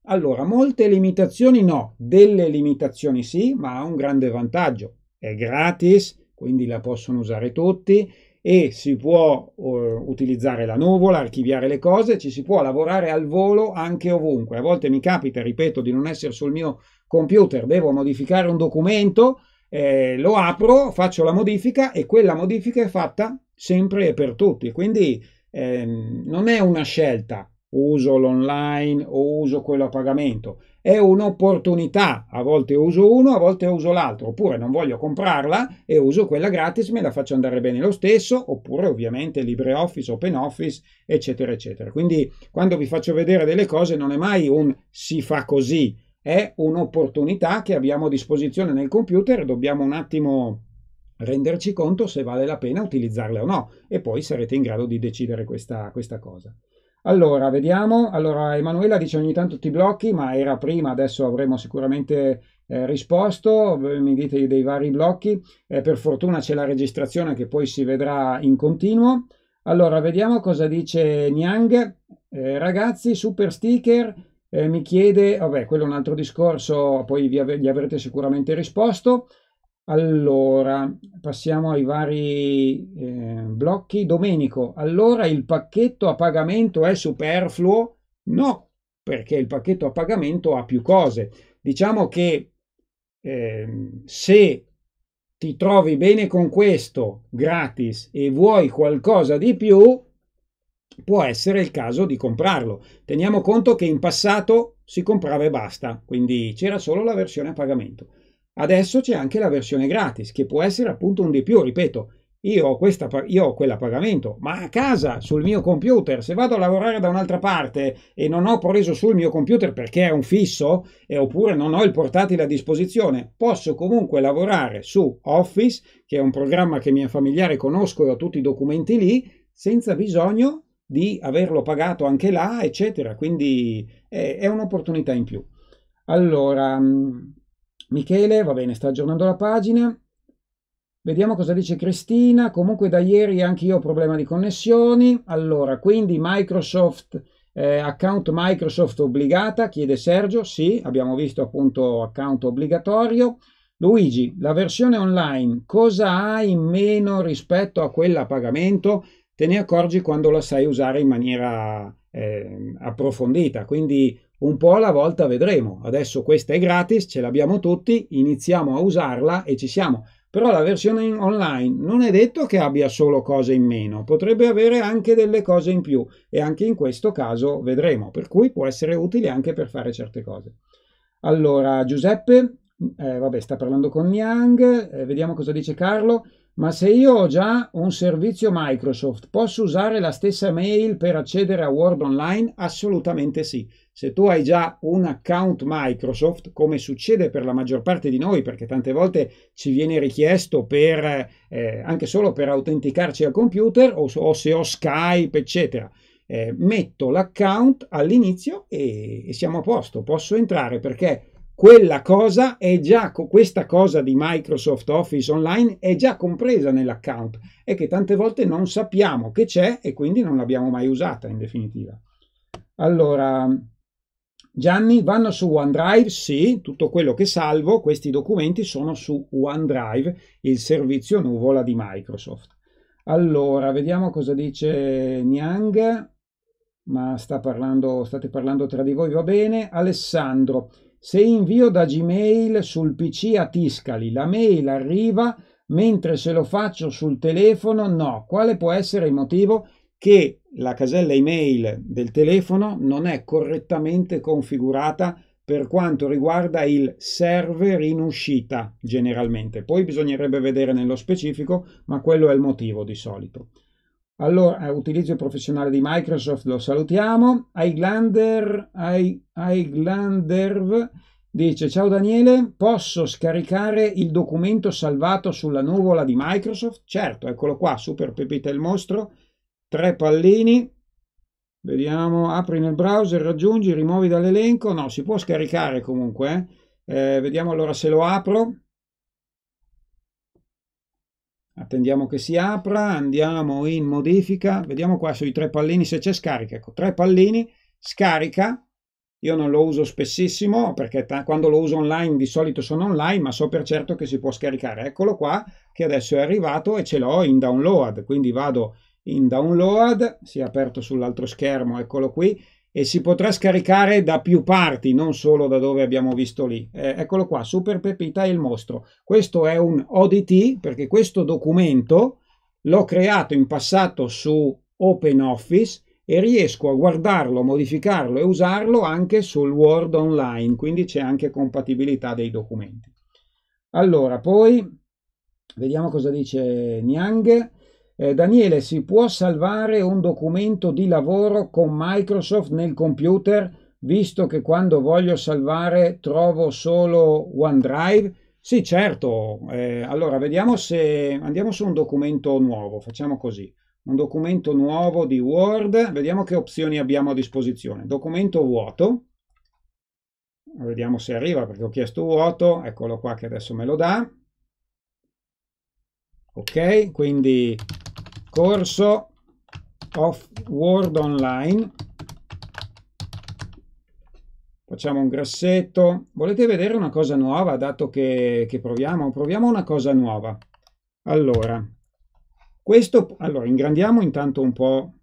Allora, molte limitazioni no, delle limitazioni sì, ma ha un grande vantaggio è gratis, quindi la possono usare tutti e si può uh, utilizzare la nuvola, archiviare le cose, ci si può lavorare al volo anche ovunque. A volte mi capita, ripeto, di non essere sul mio computer, devo modificare un documento, eh, lo apro, faccio la modifica e quella modifica è fatta sempre e per tutti. Quindi eh, non è una scelta, uso l'online o uso quello a pagamento è un'opportunità. A volte uso uno, a volte uso l'altro, oppure non voglio comprarla e uso quella gratis, me la faccio andare bene lo stesso, oppure ovviamente LibreOffice, OpenOffice, eccetera, eccetera. Quindi quando vi faccio vedere delle cose non è mai un si fa così, è un'opportunità che abbiamo a disposizione nel computer, dobbiamo un attimo renderci conto se vale la pena utilizzarle o no e poi sarete in grado di decidere questa, questa cosa. Allora, vediamo. Allora, Emanuela dice ogni tanto ti blocchi, ma era prima, adesso avremo sicuramente eh, risposto. Mi dite dei vari blocchi. Eh, per fortuna c'è la registrazione che poi si vedrà in continuo. Allora, vediamo cosa dice Niang. Eh, ragazzi, super sticker. Eh, mi chiede, vabbè, quello è un altro discorso, poi vi, av- gli avrete sicuramente risposto. Allora, passiamo ai vari eh, blocchi. Domenico, allora il pacchetto a pagamento è superfluo? No, perché il pacchetto a pagamento ha più cose. Diciamo che eh, se ti trovi bene con questo gratis e vuoi qualcosa di più, può essere il caso di comprarlo. Teniamo conto che in passato si comprava e basta, quindi c'era solo la versione a pagamento. Adesso c'è anche la versione gratis, che può essere appunto un di più, ripeto, io ho, questa, io ho quella a pagamento, ma a casa, sul mio computer, se vado a lavorare da un'altra parte e non ho preso sul mio computer perché è un fisso, eh, oppure non ho il portatile a disposizione, posso comunque lavorare su Office, che è un programma che mi è familiare, conosco e ho tutti i documenti lì, senza bisogno di averlo pagato anche là, eccetera. Quindi è, eh, è un'opportunità in più. Allora, Michele, va bene, sta aggiornando la pagina. Vediamo cosa dice Cristina. Comunque da ieri anche io ho problema di connessioni. Allora, quindi Microsoft, eh, account Microsoft obbligata, chiede Sergio. Sì, abbiamo visto appunto account obbligatorio. Luigi, la versione online cosa hai in meno rispetto a quella a pagamento? Te ne accorgi quando la sai usare in maniera eh, approfondita, quindi un po' alla volta vedremo. Adesso questa è gratis, ce l'abbiamo tutti, iniziamo a usarla e ci siamo. Però la versione online non è detto che abbia solo cose in meno, potrebbe avere anche delle cose in più e anche in questo caso vedremo, per cui può essere utile anche per fare certe cose. Allora, Giuseppe, eh, vabbè, sta parlando con Niang, eh, vediamo cosa dice Carlo. Ma se io ho già un servizio Microsoft, posso usare la stessa mail per accedere a Word Online? Assolutamente sì. Se tu hai già un account Microsoft, come succede per la maggior parte di noi, perché tante volte ci viene richiesto per, eh, anche solo per autenticarci al computer o, o se ho Skype, eccetera. Eh, metto l'account all'inizio e, e siamo a posto, posso entrare perché quella cosa è già, questa cosa di Microsoft Office Online è già compresa nell'account e che tante volte non sappiamo che c'è e quindi non l'abbiamo mai usata in definitiva. Allora, Gianni, vanno su OneDrive? Sì, tutto quello che salvo, questi documenti sono su OneDrive, il servizio nuvola di Microsoft. Allora, vediamo cosa dice Niang, ma sta parlando, state parlando tra di voi, va bene. Alessandro, se invio da Gmail sul PC a Tiscali, la mail arriva, mentre se lo faccio sul telefono no. Quale può essere il motivo? Che la casella email del telefono non è correttamente configurata per quanto riguarda il server in uscita generalmente. Poi bisognerebbe vedere nello specifico, ma quello è il motivo di solito. Allora, eh, utilizzo professionale di Microsoft, lo salutiamo. Aiglander, Aiglanderv dice, ciao Daniele, posso scaricare il documento salvato sulla nuvola di Microsoft? Certo, eccolo qua, Super Pepita il mostro, tre pallini. Vediamo, apri nel browser, raggiungi, rimuovi dall'elenco. No, si può scaricare comunque. Eh, eh vediamo allora se lo apro attendiamo che si apra, andiamo in modifica, vediamo qua sui tre pallini se c'è scarica, ecco, tre pallini, scarica, io non lo uso spessissimo perché quando lo uso online di solito sono online, ma so per certo che si può scaricare. Eccolo qua che adesso è arrivato e ce l'ho in download, quindi vado in download, si è aperto sull'altro schermo, eccolo qui, e si potrà scaricare da più parti, non solo da dove abbiamo visto lì. Eh, eccolo qua, Super Pepita e il mostro. Questo è un ODT perché questo documento l'ho creato in passato su OpenOffice e riesco a guardarlo, modificarlo e usarlo anche sul Word Online, quindi c'è anche compatibilità dei documenti. Allora, poi vediamo cosa dice Niang. Eh, Daniele, si può salvare un documento di lavoro con Microsoft nel computer, visto che quando voglio salvare trovo solo OneDrive? Sì, certo. Eh, allora, vediamo se andiamo su un documento nuovo. Facciamo così. Un documento nuovo di Word. Vediamo che opzioni abbiamo a disposizione. Documento vuoto. Vediamo se arriva perché ho chiesto vuoto. Eccolo qua che adesso me lo dà. Ok, quindi corso of Word Online facciamo un grassetto volete vedere una cosa nuova dato che, che proviamo proviamo una cosa nuova allora questo allora ingrandiamo intanto un po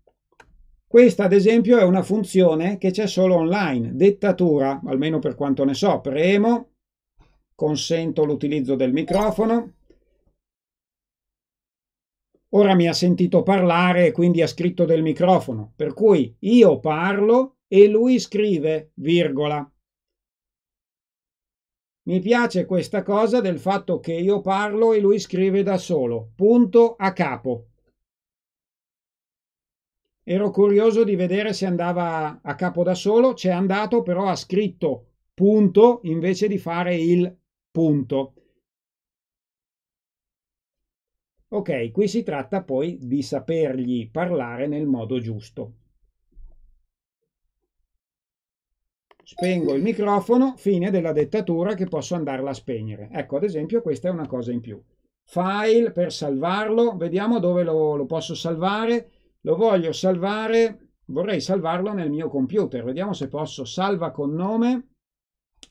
questa ad esempio è una funzione che c'è solo online dettatura almeno per quanto ne so premo consento l'utilizzo del microfono Ora mi ha sentito parlare e quindi ha scritto del microfono, per cui io parlo e lui scrive, virgola. Mi piace questa cosa del fatto che io parlo e lui scrive da solo, punto a capo. Ero curioso di vedere se andava a capo da solo, c'è andato però ha scritto punto invece di fare il punto. Ok, qui si tratta poi di sapergli parlare nel modo giusto. Spengo il microfono, fine della dettatura che posso andarla a spegnere. Ecco, ad esempio, questa è una cosa in più. File per salvarlo, vediamo dove lo, lo posso salvare. Lo voglio salvare, vorrei salvarlo nel mio computer. Vediamo se posso salva con nome,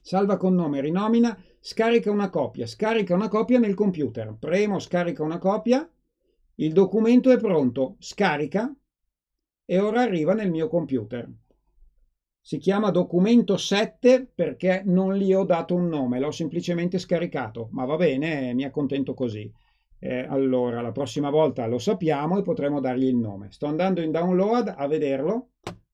salva con nome, rinomina scarica una copia, scarica una copia nel computer, premo scarica una copia, il documento è pronto, scarica e ora arriva nel mio computer. Si chiama documento 7 perché non gli ho dato un nome, l'ho semplicemente scaricato, ma va bene, mi accontento così. Eh, allora, la prossima volta lo sappiamo e potremo dargli il nome. Sto andando in download a vederlo.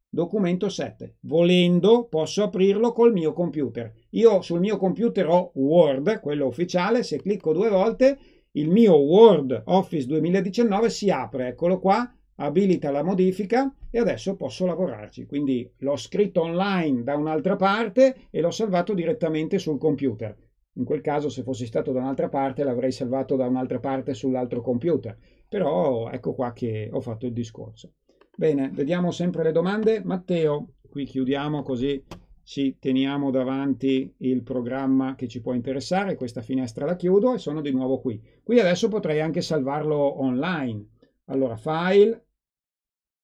Documento 7. Volendo posso aprirlo col mio computer io sul mio computer ho Word, quello ufficiale, se clicco due volte il mio Word Office 2019 si apre, eccolo qua, abilita la modifica e adesso posso lavorarci. Quindi l'ho scritto online da un'altra parte e l'ho salvato direttamente sul computer. In quel caso, se fossi stato da un'altra parte, l'avrei salvato da un'altra parte sull'altro computer. Però ecco qua che ho fatto il discorso. Bene, vediamo sempre le domande. Matteo, qui chiudiamo così ci teniamo davanti il programma che ci può interessare, questa finestra la chiudo e sono di nuovo qui. Qui adesso potrei anche salvarlo online. Allora, file,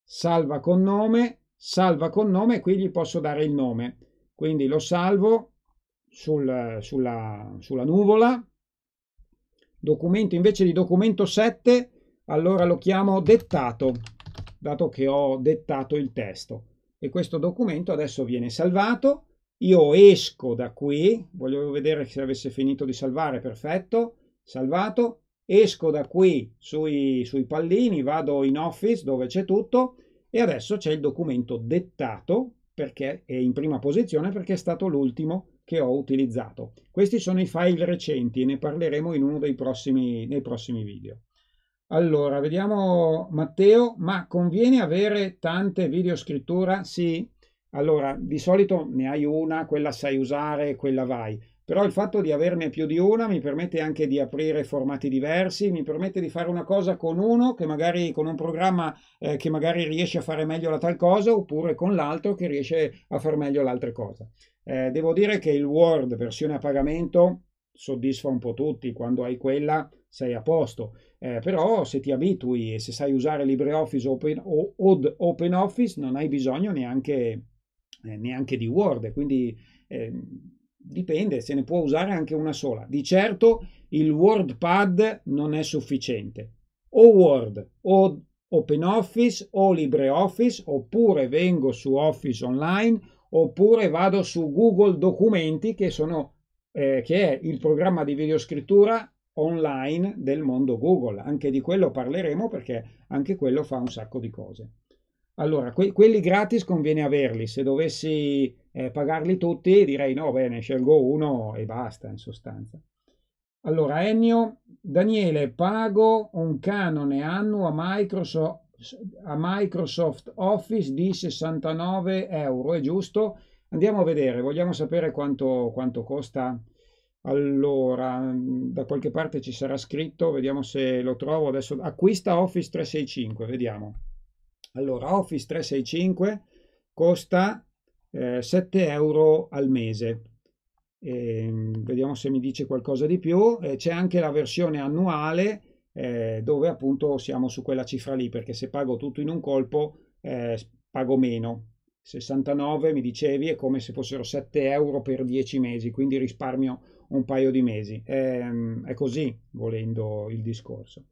salva con nome, salva con nome, e qui gli posso dare il nome. Quindi lo salvo sul, sulla, sulla nuvola. Documento, invece di documento 7, allora lo chiamo dettato, dato che ho dettato il testo e questo documento adesso viene salvato. Io esco da qui, voglio vedere se avesse finito di salvare, perfetto, salvato, esco da qui sui, sui pallini, vado in Office dove c'è tutto e adesso c'è il documento dettato perché è in prima posizione perché è stato l'ultimo che ho utilizzato. Questi sono i file recenti e ne parleremo in uno dei prossimi, nei prossimi video. Allora, vediamo Matteo, ma conviene avere tante video videoscrittura? Sì, allora di solito ne hai una, quella sai usare, quella vai, però il fatto di averne più di una mi permette anche di aprire formati diversi, mi permette di fare una cosa con uno che magari con un programma eh, che magari riesce a fare meglio la tal cosa oppure con l'altro che riesce a far meglio l'altra cosa. Eh, devo dire che il Word versione a pagamento soddisfa un po' tutti, quando hai quella sei a posto. Eh, però se ti abitui e se sai usare LibreOffice open, o od OpenOffice non hai bisogno neanche, eh, neanche di Word, quindi eh, dipende, se ne può usare anche una sola. Di certo il WordPad non è sufficiente. O Word o OpenOffice o LibreOffice oppure vengo su Office Online oppure vado su Google Documenti che sono eh, che è il programma di videoscrittura online del mondo Google. Anche di quello parleremo perché anche quello fa un sacco di cose. Allora, que quelli gratis conviene averli, se dovessi eh, pagarli tutti direi no, bene, scelgo uno e basta in sostanza. Allora, Ennio, Daniele, pago un canone annuo a Microsoft, a Microsoft Office di 69 euro, è giusto? Andiamo a vedere, vogliamo sapere quanto, quanto costa allora, mm, da qualche parte ci sarà scritto, vediamo se lo trovo adesso. Acquista Office 365, vediamo. Allora, Office 365 costa eh, 7 euro al mese. E, ehm, vediamo se mi dice qualcosa di più. c'è anche la versione annuale eh, dove appunto siamo su quella cifra lì, perché se pago tutto in un colpo eh, pago meno. 69 mi dicevi è come se fossero 7 euro per 10 mesi, quindi risparmio un paio di mesi. È, ehm, è così, volendo il discorso.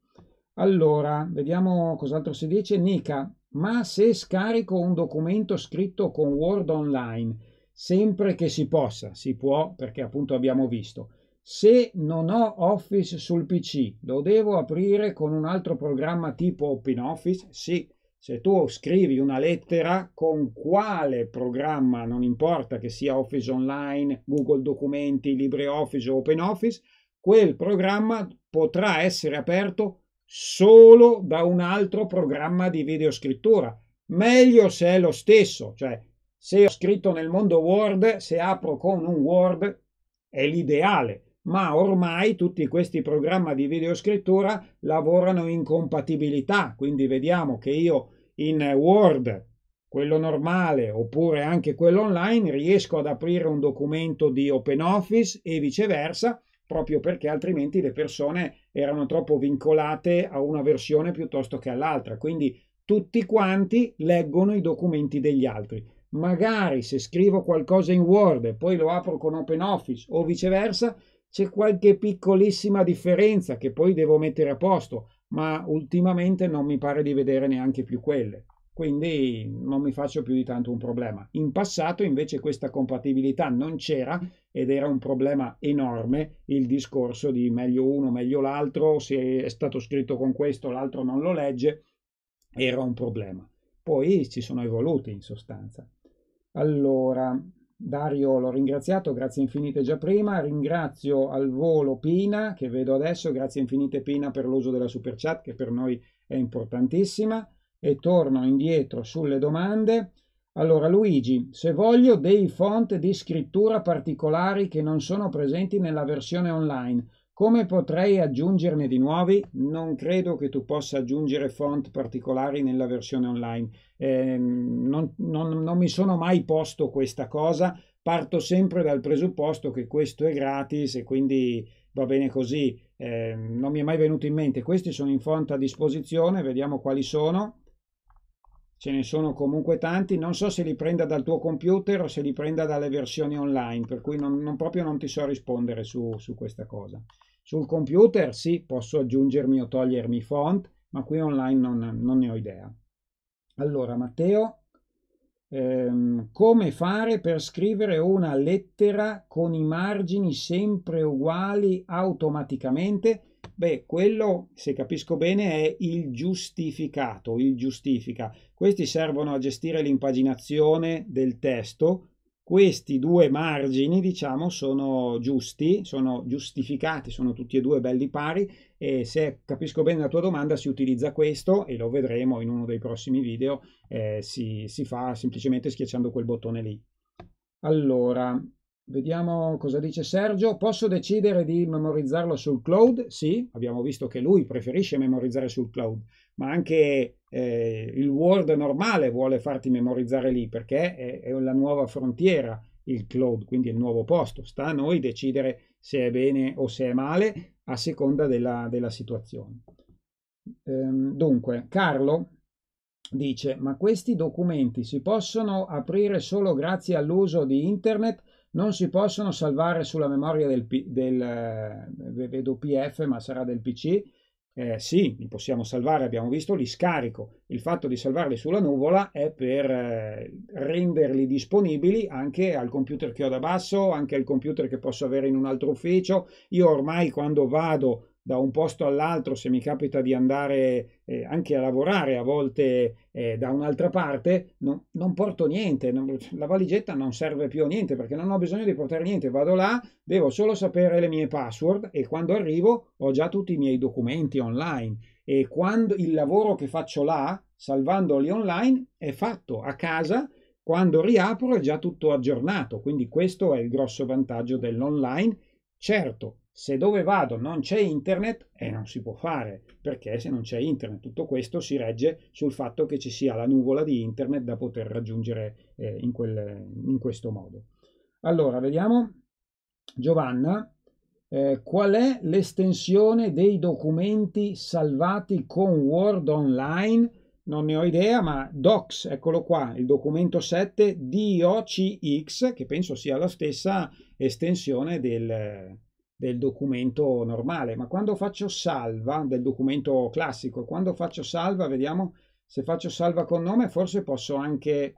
Allora, vediamo cos'altro si dice. Nica, ma se scarico un documento scritto con Word online, sempre che si possa, si può perché appunto abbiamo visto, se non ho Office sul PC, lo devo aprire con un altro programma tipo OpenOffice? Sì, se tu scrivi una lettera con quale programma, non importa che sia Office Online, Google Documenti, LibreOffice o OpenOffice, quel programma potrà essere aperto solo da un altro programma di videoscrittura. Meglio se è lo stesso, cioè se ho scritto nel mondo Word, se apro con un Word è l'ideale ma ormai tutti questi programmi di videoscrittura lavorano in compatibilità, quindi vediamo che io in Word, quello normale oppure anche quello online, riesco ad aprire un documento di OpenOffice e viceversa, proprio perché altrimenti le persone erano troppo vincolate a una versione piuttosto che all'altra. Quindi tutti quanti leggono i documenti degli altri. Magari se scrivo qualcosa in Word e poi lo apro con OpenOffice o viceversa, c'è qualche piccolissima differenza che poi devo mettere a posto, ma ultimamente non mi pare di vedere neanche più quelle. Quindi non mi faccio più di tanto un problema. In passato invece questa compatibilità non c'era ed era un problema enorme il discorso di meglio uno, meglio l'altro, se è stato scritto con questo l'altro non lo legge, era un problema. Poi ci sono evoluti in sostanza. Allora, Dario l'ho ringraziato, grazie infinite già prima, ringrazio al volo Pina che vedo adesso, grazie infinite Pina per l'uso della super chat che per noi è importantissima e torno indietro sulle domande. Allora Luigi, se voglio dei font di scrittura particolari che non sono presenti nella versione online, come potrei aggiungerne di nuovi? Non credo che tu possa aggiungere font particolari nella versione online. Eh, non, non, non mi sono mai posto questa cosa. Parto sempre dal presupposto che questo è gratis e quindi va bene così. Eh, non mi è mai venuto in mente. Questi sono in font a disposizione, vediamo quali sono. Ce ne sono comunque tanti. Non so se li prenda dal tuo computer o se li prenda dalle versioni online, per cui non, non proprio non ti so rispondere su, su questa cosa. Sul computer sì, posso aggiungermi o togliermi font, ma qui online non, non ne ho idea. Allora, Matteo, ehm, come fare per scrivere una lettera con i margini sempre uguali automaticamente? Beh, quello, se capisco bene, è il giustificato, il giustifica. Questi servono a gestire l'impaginazione del testo, questi due margini, diciamo, sono giusti, sono giustificati, sono tutti e due belli pari e se capisco bene la tua domanda si utilizza questo e lo vedremo in uno dei prossimi video, eh, si, si fa semplicemente schiacciando quel bottone lì. Allora, Vediamo cosa dice Sergio. Posso decidere di memorizzarlo sul cloud? Sì, abbiamo visto che lui preferisce memorizzare sul cloud, ma anche eh, il Word normale vuole farti memorizzare lì perché è, è la nuova frontiera, il cloud, quindi il nuovo posto. Sta a noi decidere se è bene o se è male a seconda della, della situazione. Ehm, dunque, Carlo dice, ma questi documenti si possono aprire solo grazie all'uso di internet? non si possono salvare sulla memoria del, del eh, vedo PDF, ma sarà del PC. Eh, sì, li possiamo salvare, abbiamo visto, li scarico. Il fatto di salvarli sulla nuvola è per eh, renderli disponibili anche al computer che ho da basso, anche al computer che posso avere in un altro ufficio. Io ormai quando vado da un posto all'altro, se mi capita di andare eh, anche a lavorare a volte eh, da un'altra parte, no, non porto niente, non, la valigetta non serve più a niente perché non ho bisogno di portare niente, vado là, devo solo sapere le mie password e quando arrivo ho già tutti i miei documenti online e quando il lavoro che faccio là, salvandoli online, è fatto a casa quando riapro è già tutto aggiornato, quindi questo è il grosso vantaggio dell'online. Certo, se dove vado non c'è internet, e eh, non si può fare, perché se non c'è internet tutto questo si regge sul fatto che ci sia la nuvola di internet da poter raggiungere eh, in, quel, in questo modo. Allora, vediamo. Giovanna, eh, qual è l'estensione dei documenti salvati con Word Online? Non ne ho idea, ma docs, eccolo qua, il documento 7 DOCX, che penso sia la stessa estensione del, del documento normale, ma quando faccio salva del documento classico, quando faccio salva, vediamo se faccio salva con nome, forse posso anche,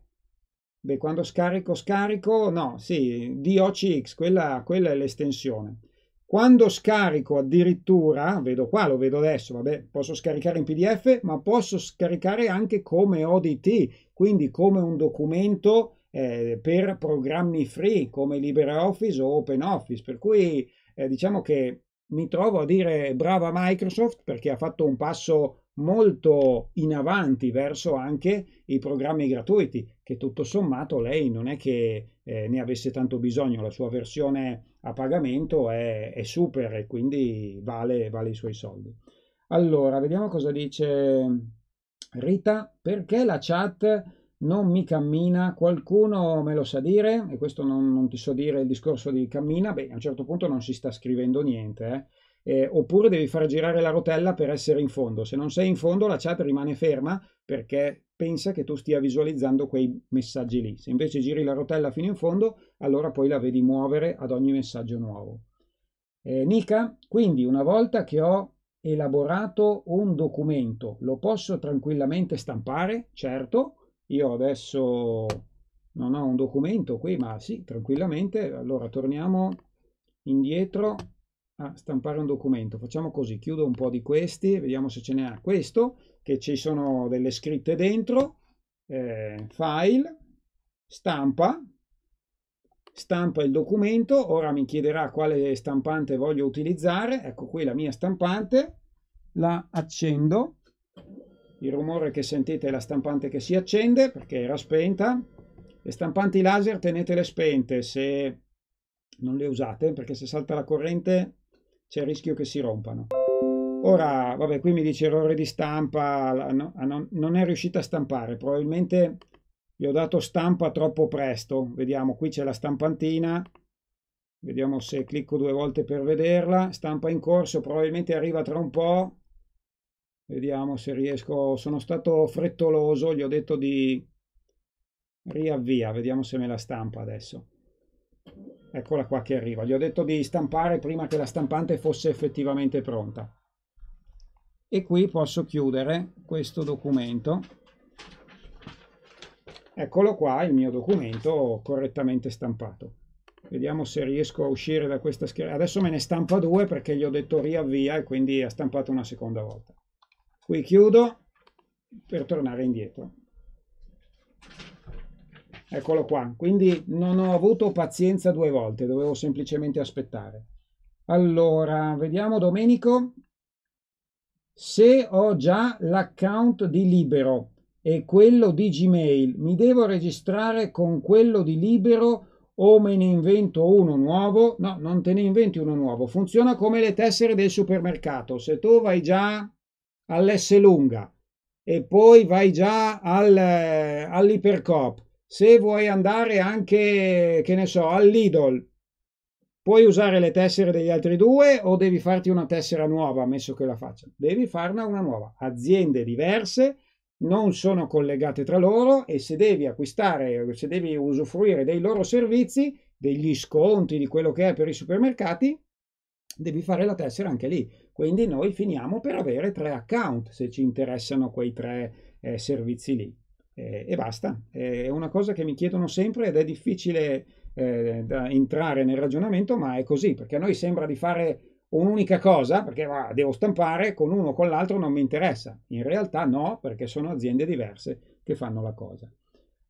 beh, quando scarico, scarico, no, sì, DOCX, quella, quella è l'estensione. Quando scarico addirittura, vedo qua, lo vedo adesso, vabbè, posso scaricare in PDF, ma posso scaricare anche come ODT, quindi come un documento eh, per programmi free come LibreOffice o OpenOffice, per cui eh, diciamo che mi trovo a dire brava Microsoft perché ha fatto un passo molto in avanti verso anche i programmi gratuiti, che tutto sommato lei non è che eh, ne avesse tanto bisogno, la sua versione a pagamento è, è super e quindi vale, vale i suoi soldi. Allora, vediamo cosa dice Rita, perché la chat non mi cammina, qualcuno me lo sa dire, e questo non, non ti so dire il discorso di cammina, beh, a un certo punto non si sta scrivendo niente, eh? Eh, oppure devi far girare la rotella per essere in fondo, se non sei in fondo la chat rimane ferma perché pensa che tu stia visualizzando quei messaggi lì, se invece giri la rotella fino in fondo, allora poi la vedi muovere ad ogni messaggio nuovo. Eh, Nica, quindi una volta che ho elaborato un documento, lo posso tranquillamente stampare? Certo io adesso non ho un documento qui ma sì tranquillamente allora torniamo indietro a stampare un documento facciamo così chiudo un po di questi vediamo se ce n'è questo che ci sono delle scritte dentro eh, file stampa stampa il documento ora mi chiederà quale stampante voglio utilizzare ecco qui la mia stampante la accendo il rumore che sentite è la stampante che si accende perché era spenta. Le stampanti laser tenetele spente se non le usate perché se salta la corrente c'è il rischio che si rompano. Ora, vabbè, qui mi dice errore di stampa, ah, non è riuscita a stampare, probabilmente gli ho dato stampa troppo presto. Vediamo, qui c'è la stampantina, vediamo se clicco due volte per vederla, stampa in corso, probabilmente arriva tra un po', Vediamo se riesco. Sono stato frettoloso, gli ho detto di riavvia, vediamo se me la stampa adesso. Eccola qua che arriva. Gli ho detto di stampare prima che la stampante fosse effettivamente pronta. E qui posso chiudere questo documento. Eccolo qua il mio documento correttamente stampato. Vediamo se riesco a uscire da questa scheda. Adesso me ne stampa due perché gli ho detto riavvia e quindi ha stampato una seconda volta qui chiudo per tornare indietro eccolo qua quindi non ho avuto pazienza due volte dovevo semplicemente aspettare allora vediamo Domenico se ho già l'account di Libero e quello di Gmail mi devo registrare con quello di Libero o me ne invento uno nuovo no non te ne inventi uno nuovo funziona come le tessere del supermercato se tu vai già all'S lunga e poi vai già al, all'Ipercop. Se vuoi andare anche, che ne so, all'Idol, puoi usare le tessere degli altri due o devi farti una tessera nuova, ammesso che la faccia. Devi farne una nuova. Aziende diverse non sono collegate tra loro e se devi acquistare, se devi usufruire dei loro servizi, degli sconti, di quello che è per i supermercati, devi fare la tessera anche lì. Quindi noi finiamo per avere tre account se ci interessano quei tre eh, servizi lì. Eh, e basta. È una cosa che mi chiedono sempre ed è difficile eh, da entrare nel ragionamento, ma è così, perché a noi sembra di fare un'unica cosa, perché va, devo stampare con uno o con l'altro non mi interessa. In realtà no, perché sono aziende diverse che fanno la cosa.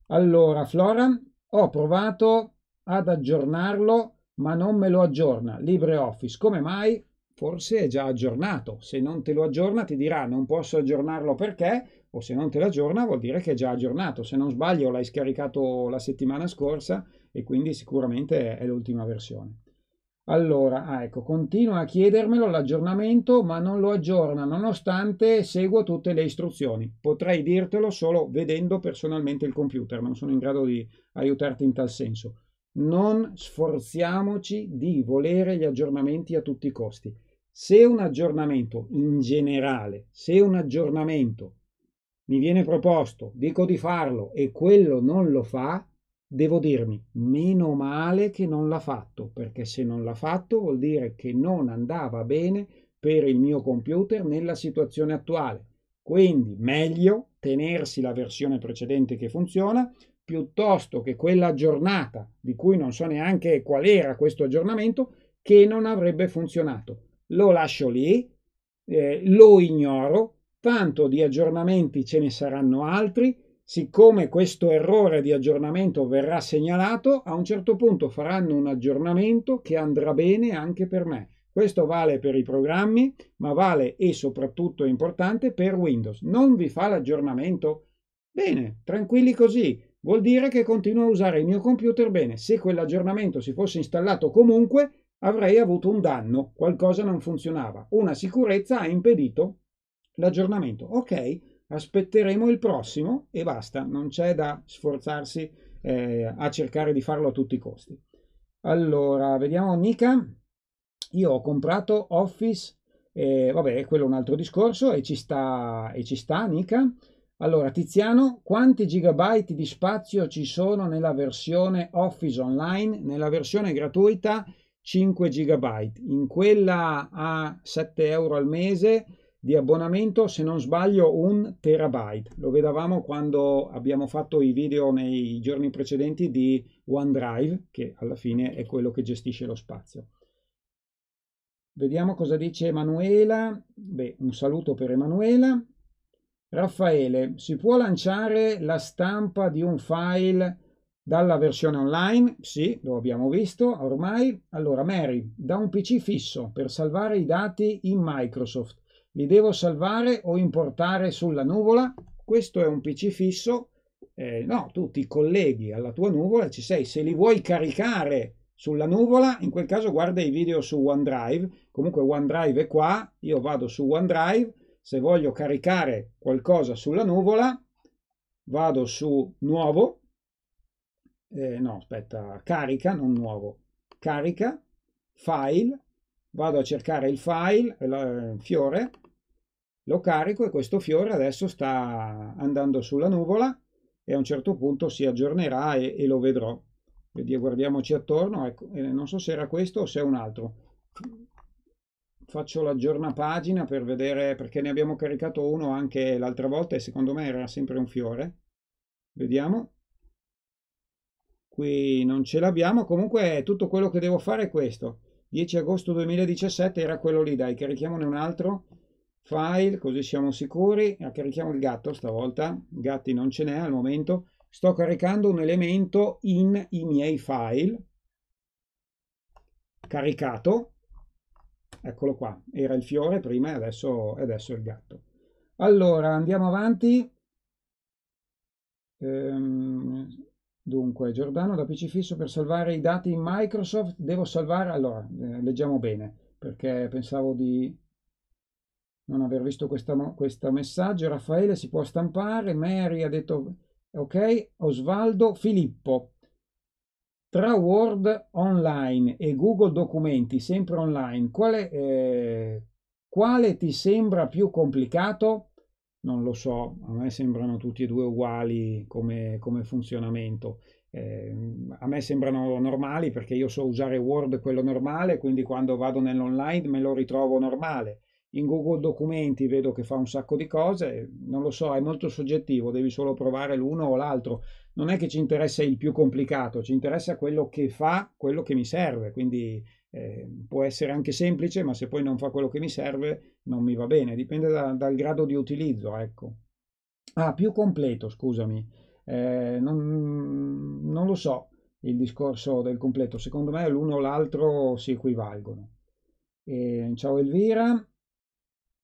Allora, Flora, ho provato ad aggiornarlo, ma non me lo aggiorna. LibreOffice, come mai? forse è già aggiornato. Se non te lo aggiorna ti dirà non posso aggiornarlo perché, o se non te lo aggiorna vuol dire che è già aggiornato. Se non sbaglio l'hai scaricato la settimana scorsa e quindi sicuramente è l'ultima versione. Allora, ah, ecco, continua a chiedermelo l'aggiornamento, ma non lo aggiorna nonostante seguo tutte le istruzioni. Potrei dirtelo solo vedendo personalmente il computer, non sono in grado di aiutarti in tal senso. Non sforziamoci di volere gli aggiornamenti a tutti i costi. Se un aggiornamento in generale, se un aggiornamento mi viene proposto, dico di farlo e quello non lo fa, devo dirmi meno male che non l'ha fatto, perché se non l'ha fatto vuol dire che non andava bene per il mio computer nella situazione attuale. Quindi meglio tenersi la versione precedente che funziona piuttosto che quella aggiornata di cui non so neanche qual era questo aggiornamento che non avrebbe funzionato lo lascio lì, eh, lo ignoro, tanto di aggiornamenti ce ne saranno altri, siccome questo errore di aggiornamento verrà segnalato, a un certo punto faranno un aggiornamento che andrà bene anche per me. Questo vale per i programmi, ma vale e soprattutto è importante per Windows. Non vi fa l'aggiornamento? Bene, tranquilli così. Vuol dire che continuo a usare il mio computer bene. Se quell'aggiornamento si fosse installato comunque, avrei avuto un danno, qualcosa non funzionava, una sicurezza ha impedito l'aggiornamento. Ok, aspetteremo il prossimo e basta, non c'è da sforzarsi eh, a cercare di farlo a tutti i costi. Allora, vediamo Nika. Io ho comprato Office, eh, vabbè, quello è un altro discorso e ci sta, e ci sta Nika. Allora, Tiziano, quanti gigabyte di spazio ci sono nella versione Office Online, nella versione gratuita? 5 GB. In quella a 7 euro al mese di abbonamento, se non sbaglio, un terabyte. Lo vedevamo quando abbiamo fatto i video nei giorni precedenti di OneDrive, che alla fine è quello che gestisce lo spazio. Vediamo cosa dice Emanuela. Beh, un saluto per Emanuela. Raffaele, si può lanciare la stampa di un file dalla versione online, sì, lo abbiamo visto ormai. Allora, Mary, da un PC fisso per salvare i dati in Microsoft. Li devo salvare o importare sulla nuvola? Questo è un PC fisso. Eh, no, tu ti colleghi alla tua nuvola, ci sei. Se li vuoi caricare sulla nuvola, in quel caso guarda i video su OneDrive. Comunque OneDrive è qua, io vado su OneDrive. Se voglio caricare qualcosa sulla nuvola, vado su Nuovo, eh, no aspetta, carica, non nuovo, carica, file, vado a cercare il file, il eh, fiore, lo carico e questo fiore adesso sta andando sulla nuvola e a un certo punto si aggiornerà e, e lo vedrò. Quindi guardiamoci attorno, ecco, eh, non so se era questo o se è un altro. Faccio l'aggiorna pagina per vedere, perché ne abbiamo caricato uno anche l'altra volta e secondo me era sempre un fiore. Vediamo qui non ce l'abbiamo comunque tutto quello che devo fare è questo 10 agosto 2017 era quello lì dai carichiamone un altro file così siamo sicuri carichiamo il gatto stavolta gatti non ce n'è al momento sto caricando un elemento in i miei file caricato eccolo qua era il fiore prima e adesso, adesso il gatto allora andiamo avanti ehm Dunque, Giordano da PC fisso per salvare i dati in Microsoft, devo salvare, allora, eh, leggiamo bene, perché pensavo di non aver visto questo messaggio. Raffaele si può stampare, Mary ha detto ok, Osvaldo, Filippo. Tra Word online e Google Documenti, sempre online, quale, eh, quale ti sembra più complicato? non lo so, a me sembrano tutti e due uguali come, come funzionamento. Eh, a me sembrano normali perché io so usare Word quello normale, quindi quando vado nell'online me lo ritrovo normale. In Google Documenti vedo che fa un sacco di cose, non lo so, è molto soggettivo, devi solo provare l'uno o l'altro. Non è che ci interessa il più complicato, ci interessa quello che fa, quello che mi serve, quindi eh, può essere anche semplice, ma se poi non fa quello che mi serve non mi va bene, dipende da, dal grado di utilizzo, ecco. Ah, più completo, scusami, eh, non, non, lo so il discorso del completo, secondo me l'uno o l'altro si equivalgono. Eh, ciao Elvira,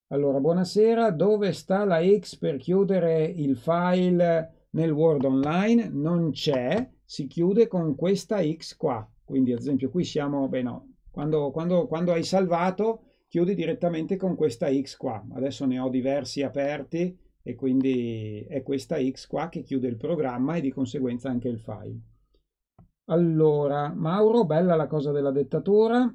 allora buonasera, dove sta la X per chiudere il file nel Word Online? Non c'è, si chiude con questa X qua, quindi ad esempio qui siamo, beh no, quando, quando, quando hai salvato chiudi direttamente con questa X qua. Adesso ne ho diversi aperti e quindi è questa X qua che chiude il programma e di conseguenza anche il file. Allora, Mauro, bella la cosa della dettatura.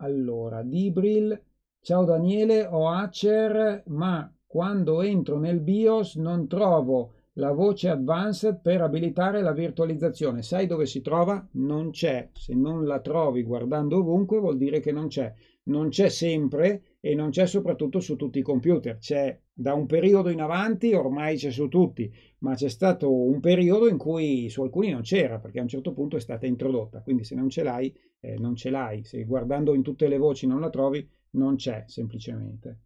Allora, Dibril, ciao Daniele, ho Acer, ma quando entro nel BIOS non trovo la voce Advanced per abilitare la virtualizzazione. Sai dove si trova? Non c'è. Se non la trovi guardando ovunque vuol dire che non c'è. Non c'è sempre e non c'è soprattutto su tutti i computer. C'è da un periodo in avanti, ormai c'è su tutti, ma c'è stato un periodo in cui su alcuni non c'era perché a un certo punto è stata introdotta. Quindi se non ce l'hai, eh, non ce l'hai. Se guardando in tutte le voci non la trovi, non c'è semplicemente.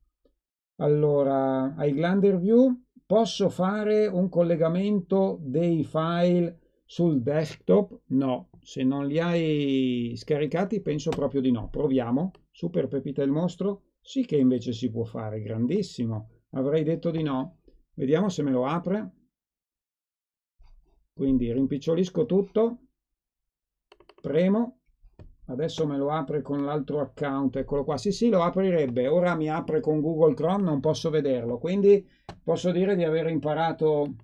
Allora, iGlander View Posso fare un collegamento dei file sul desktop? No, se non li hai scaricati penso proprio di no. Proviamo. Super Pepita il mostro? Sì che invece si può fare, grandissimo. Avrei detto di no. Vediamo se me lo apre. Quindi rimpicciolisco tutto, premo adesso me lo apre con l'altro account eccolo qua sì sì lo aprirebbe ora mi apre con google chrome non posso vederlo quindi posso dire di aver imparato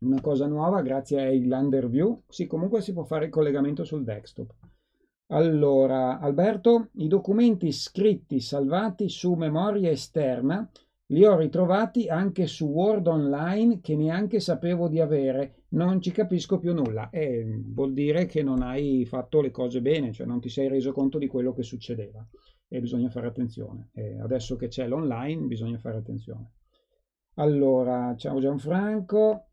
una cosa nuova grazie a Lander View sì comunque si può fare il collegamento sul desktop allora Alberto i documenti scritti salvati su memoria esterna li ho ritrovati anche su Word Online che neanche sapevo di avere non ci capisco più nulla e mm, vuol dire che non hai fatto le cose bene, cioè non ti sei reso conto di quello che succedeva e bisogna fare attenzione. E adesso che c'è l'online bisogna fare attenzione. Allora, ciao Gianfranco,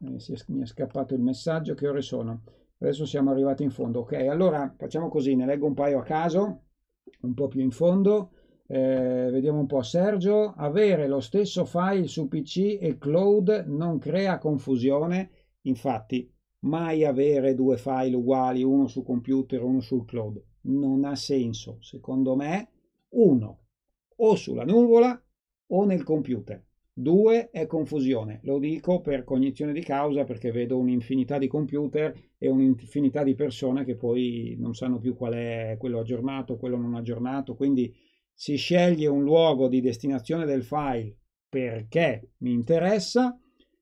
eh, mi è scappato il messaggio, che ore sono? Adesso siamo arrivati in fondo, ok? Allora facciamo così, ne leggo un paio a caso, un po' più in fondo eh, vediamo un po'. Sergio, avere lo stesso file su PC e cloud non crea confusione? Infatti, mai avere due file uguali, uno su computer e uno sul cloud. Non ha senso. Secondo me, uno, o sulla nuvola o nel computer. Due è confusione, lo dico per cognizione di causa perché vedo un'infinità di computer e un'infinità di persone che poi non sanno più qual è quello aggiornato, quello non aggiornato, quindi si sceglie un luogo di destinazione del file perché mi interessa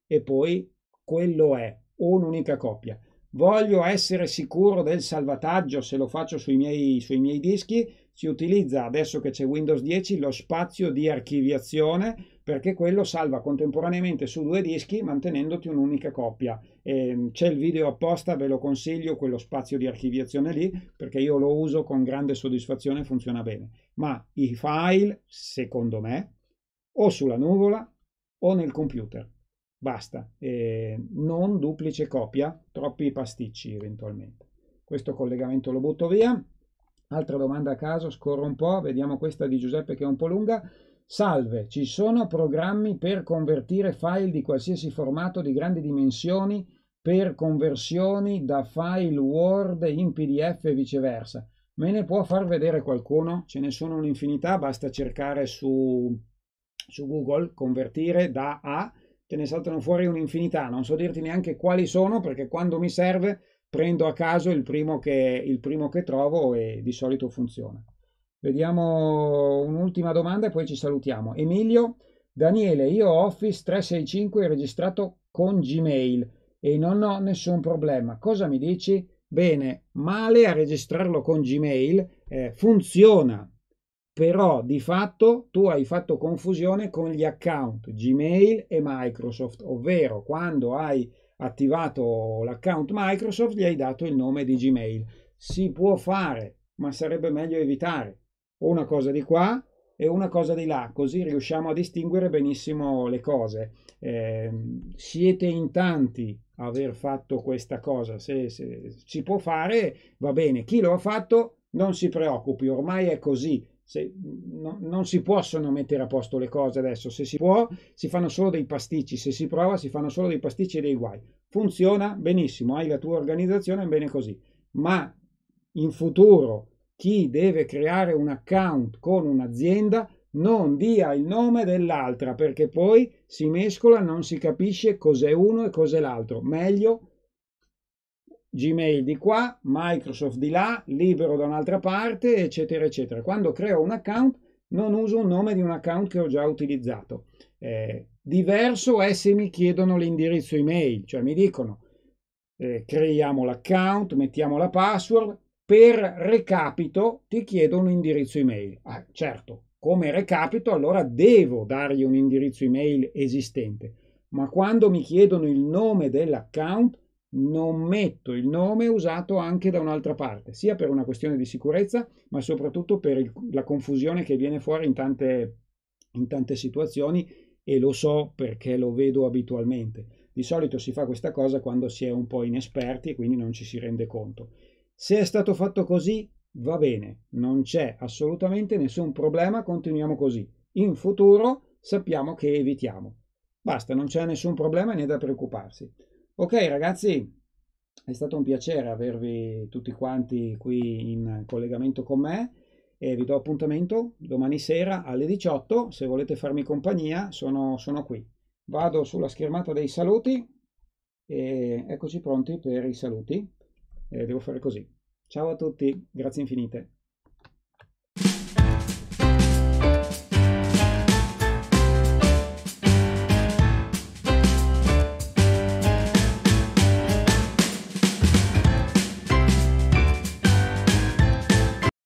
e poi quello è un'unica coppia. Voglio essere sicuro del salvataggio se lo faccio sui miei, sui miei dischi, si utilizza adesso che c'è Windows 10 lo spazio di archiviazione perché quello salva contemporaneamente su due dischi mantenendoti un'unica coppia. E ehm, c'è il video apposta, ve lo consiglio, quello spazio di archiviazione lì, perché io lo uso con grande soddisfazione, e funziona bene. Ma i file, secondo me, o sulla nuvola o nel computer. Basta, e ehm, non duplice copia, troppi pasticci eventualmente. Questo collegamento lo butto via. Altra domanda a caso, scorro un po', vediamo questa di Giuseppe che è un po' lunga. Salve, ci sono programmi per convertire file di qualsiasi formato di grandi dimensioni per conversioni da file Word in PDF e viceversa. Me ne può far vedere qualcuno? Ce ne sono un'infinità, basta cercare su, su Google convertire da A, te ne saltano fuori un'infinità, non so dirti neanche quali sono perché quando mi serve prendo a caso il primo che, il primo che trovo e di solito funziona. Vediamo un'ultima domanda e poi ci salutiamo. Emilio, Daniele, io ho Office 365 registrato con Gmail e non ho nessun problema. Cosa mi dici? Bene, male a registrarlo con Gmail, eh, funziona, però di fatto tu hai fatto confusione con gli account Gmail e Microsoft, ovvero quando hai attivato l'account Microsoft gli hai dato il nome di Gmail. Si può fare, ma sarebbe meglio evitare una cosa di qua e una cosa di là, così riusciamo a distinguere benissimo le cose. Eh, siete in tanti a aver fatto questa cosa, se, se si può fare va bene, chi lo ha fatto non si preoccupi, ormai è così, se, no, non si possono mettere a posto le cose adesso. Se si può, si fanno solo dei pasticci. Se si prova, si fanno solo dei pasticci e dei guai. Funziona benissimo, hai la tua organizzazione, bene così. Ma in futuro chi deve creare un account con un'azienda non dia il nome dell'altra perché poi si mescola, non si capisce cos'è uno e cos'è l'altro. Meglio Gmail di qua, Microsoft di là, libero da un'altra parte, eccetera, eccetera. Quando creo un account non uso un nome di un account che ho già utilizzato. Eh, diverso è se mi chiedono l'indirizzo email, cioè mi dicono eh, creiamo l'account, mettiamo la password, per recapito ti chiedo un indirizzo email. Ah, certo, come recapito allora devo dargli un indirizzo email esistente, ma quando mi chiedono il nome dell'account non metto il nome usato anche da un'altra parte, sia per una questione di sicurezza, ma soprattutto per il, la confusione che viene fuori in tante, in tante situazioni e lo so perché lo vedo abitualmente. Di solito si fa questa cosa quando si è un po' inesperti e quindi non ci si rende conto. Se è stato fatto così, va bene, non c'è assolutamente nessun problema, continuiamo così. In futuro sappiamo che evitiamo. Basta, non c'è nessun problema né da preoccuparsi. Ok ragazzi, è stato un piacere avervi tutti quanti qui in collegamento con me e vi do appuntamento domani sera alle 18. Se volete farmi compagnia, sono, sono qui. Vado sulla schermata dei saluti e eccoci pronti per i saluti eh, devo fare così. Ciao a tutti, grazie infinite.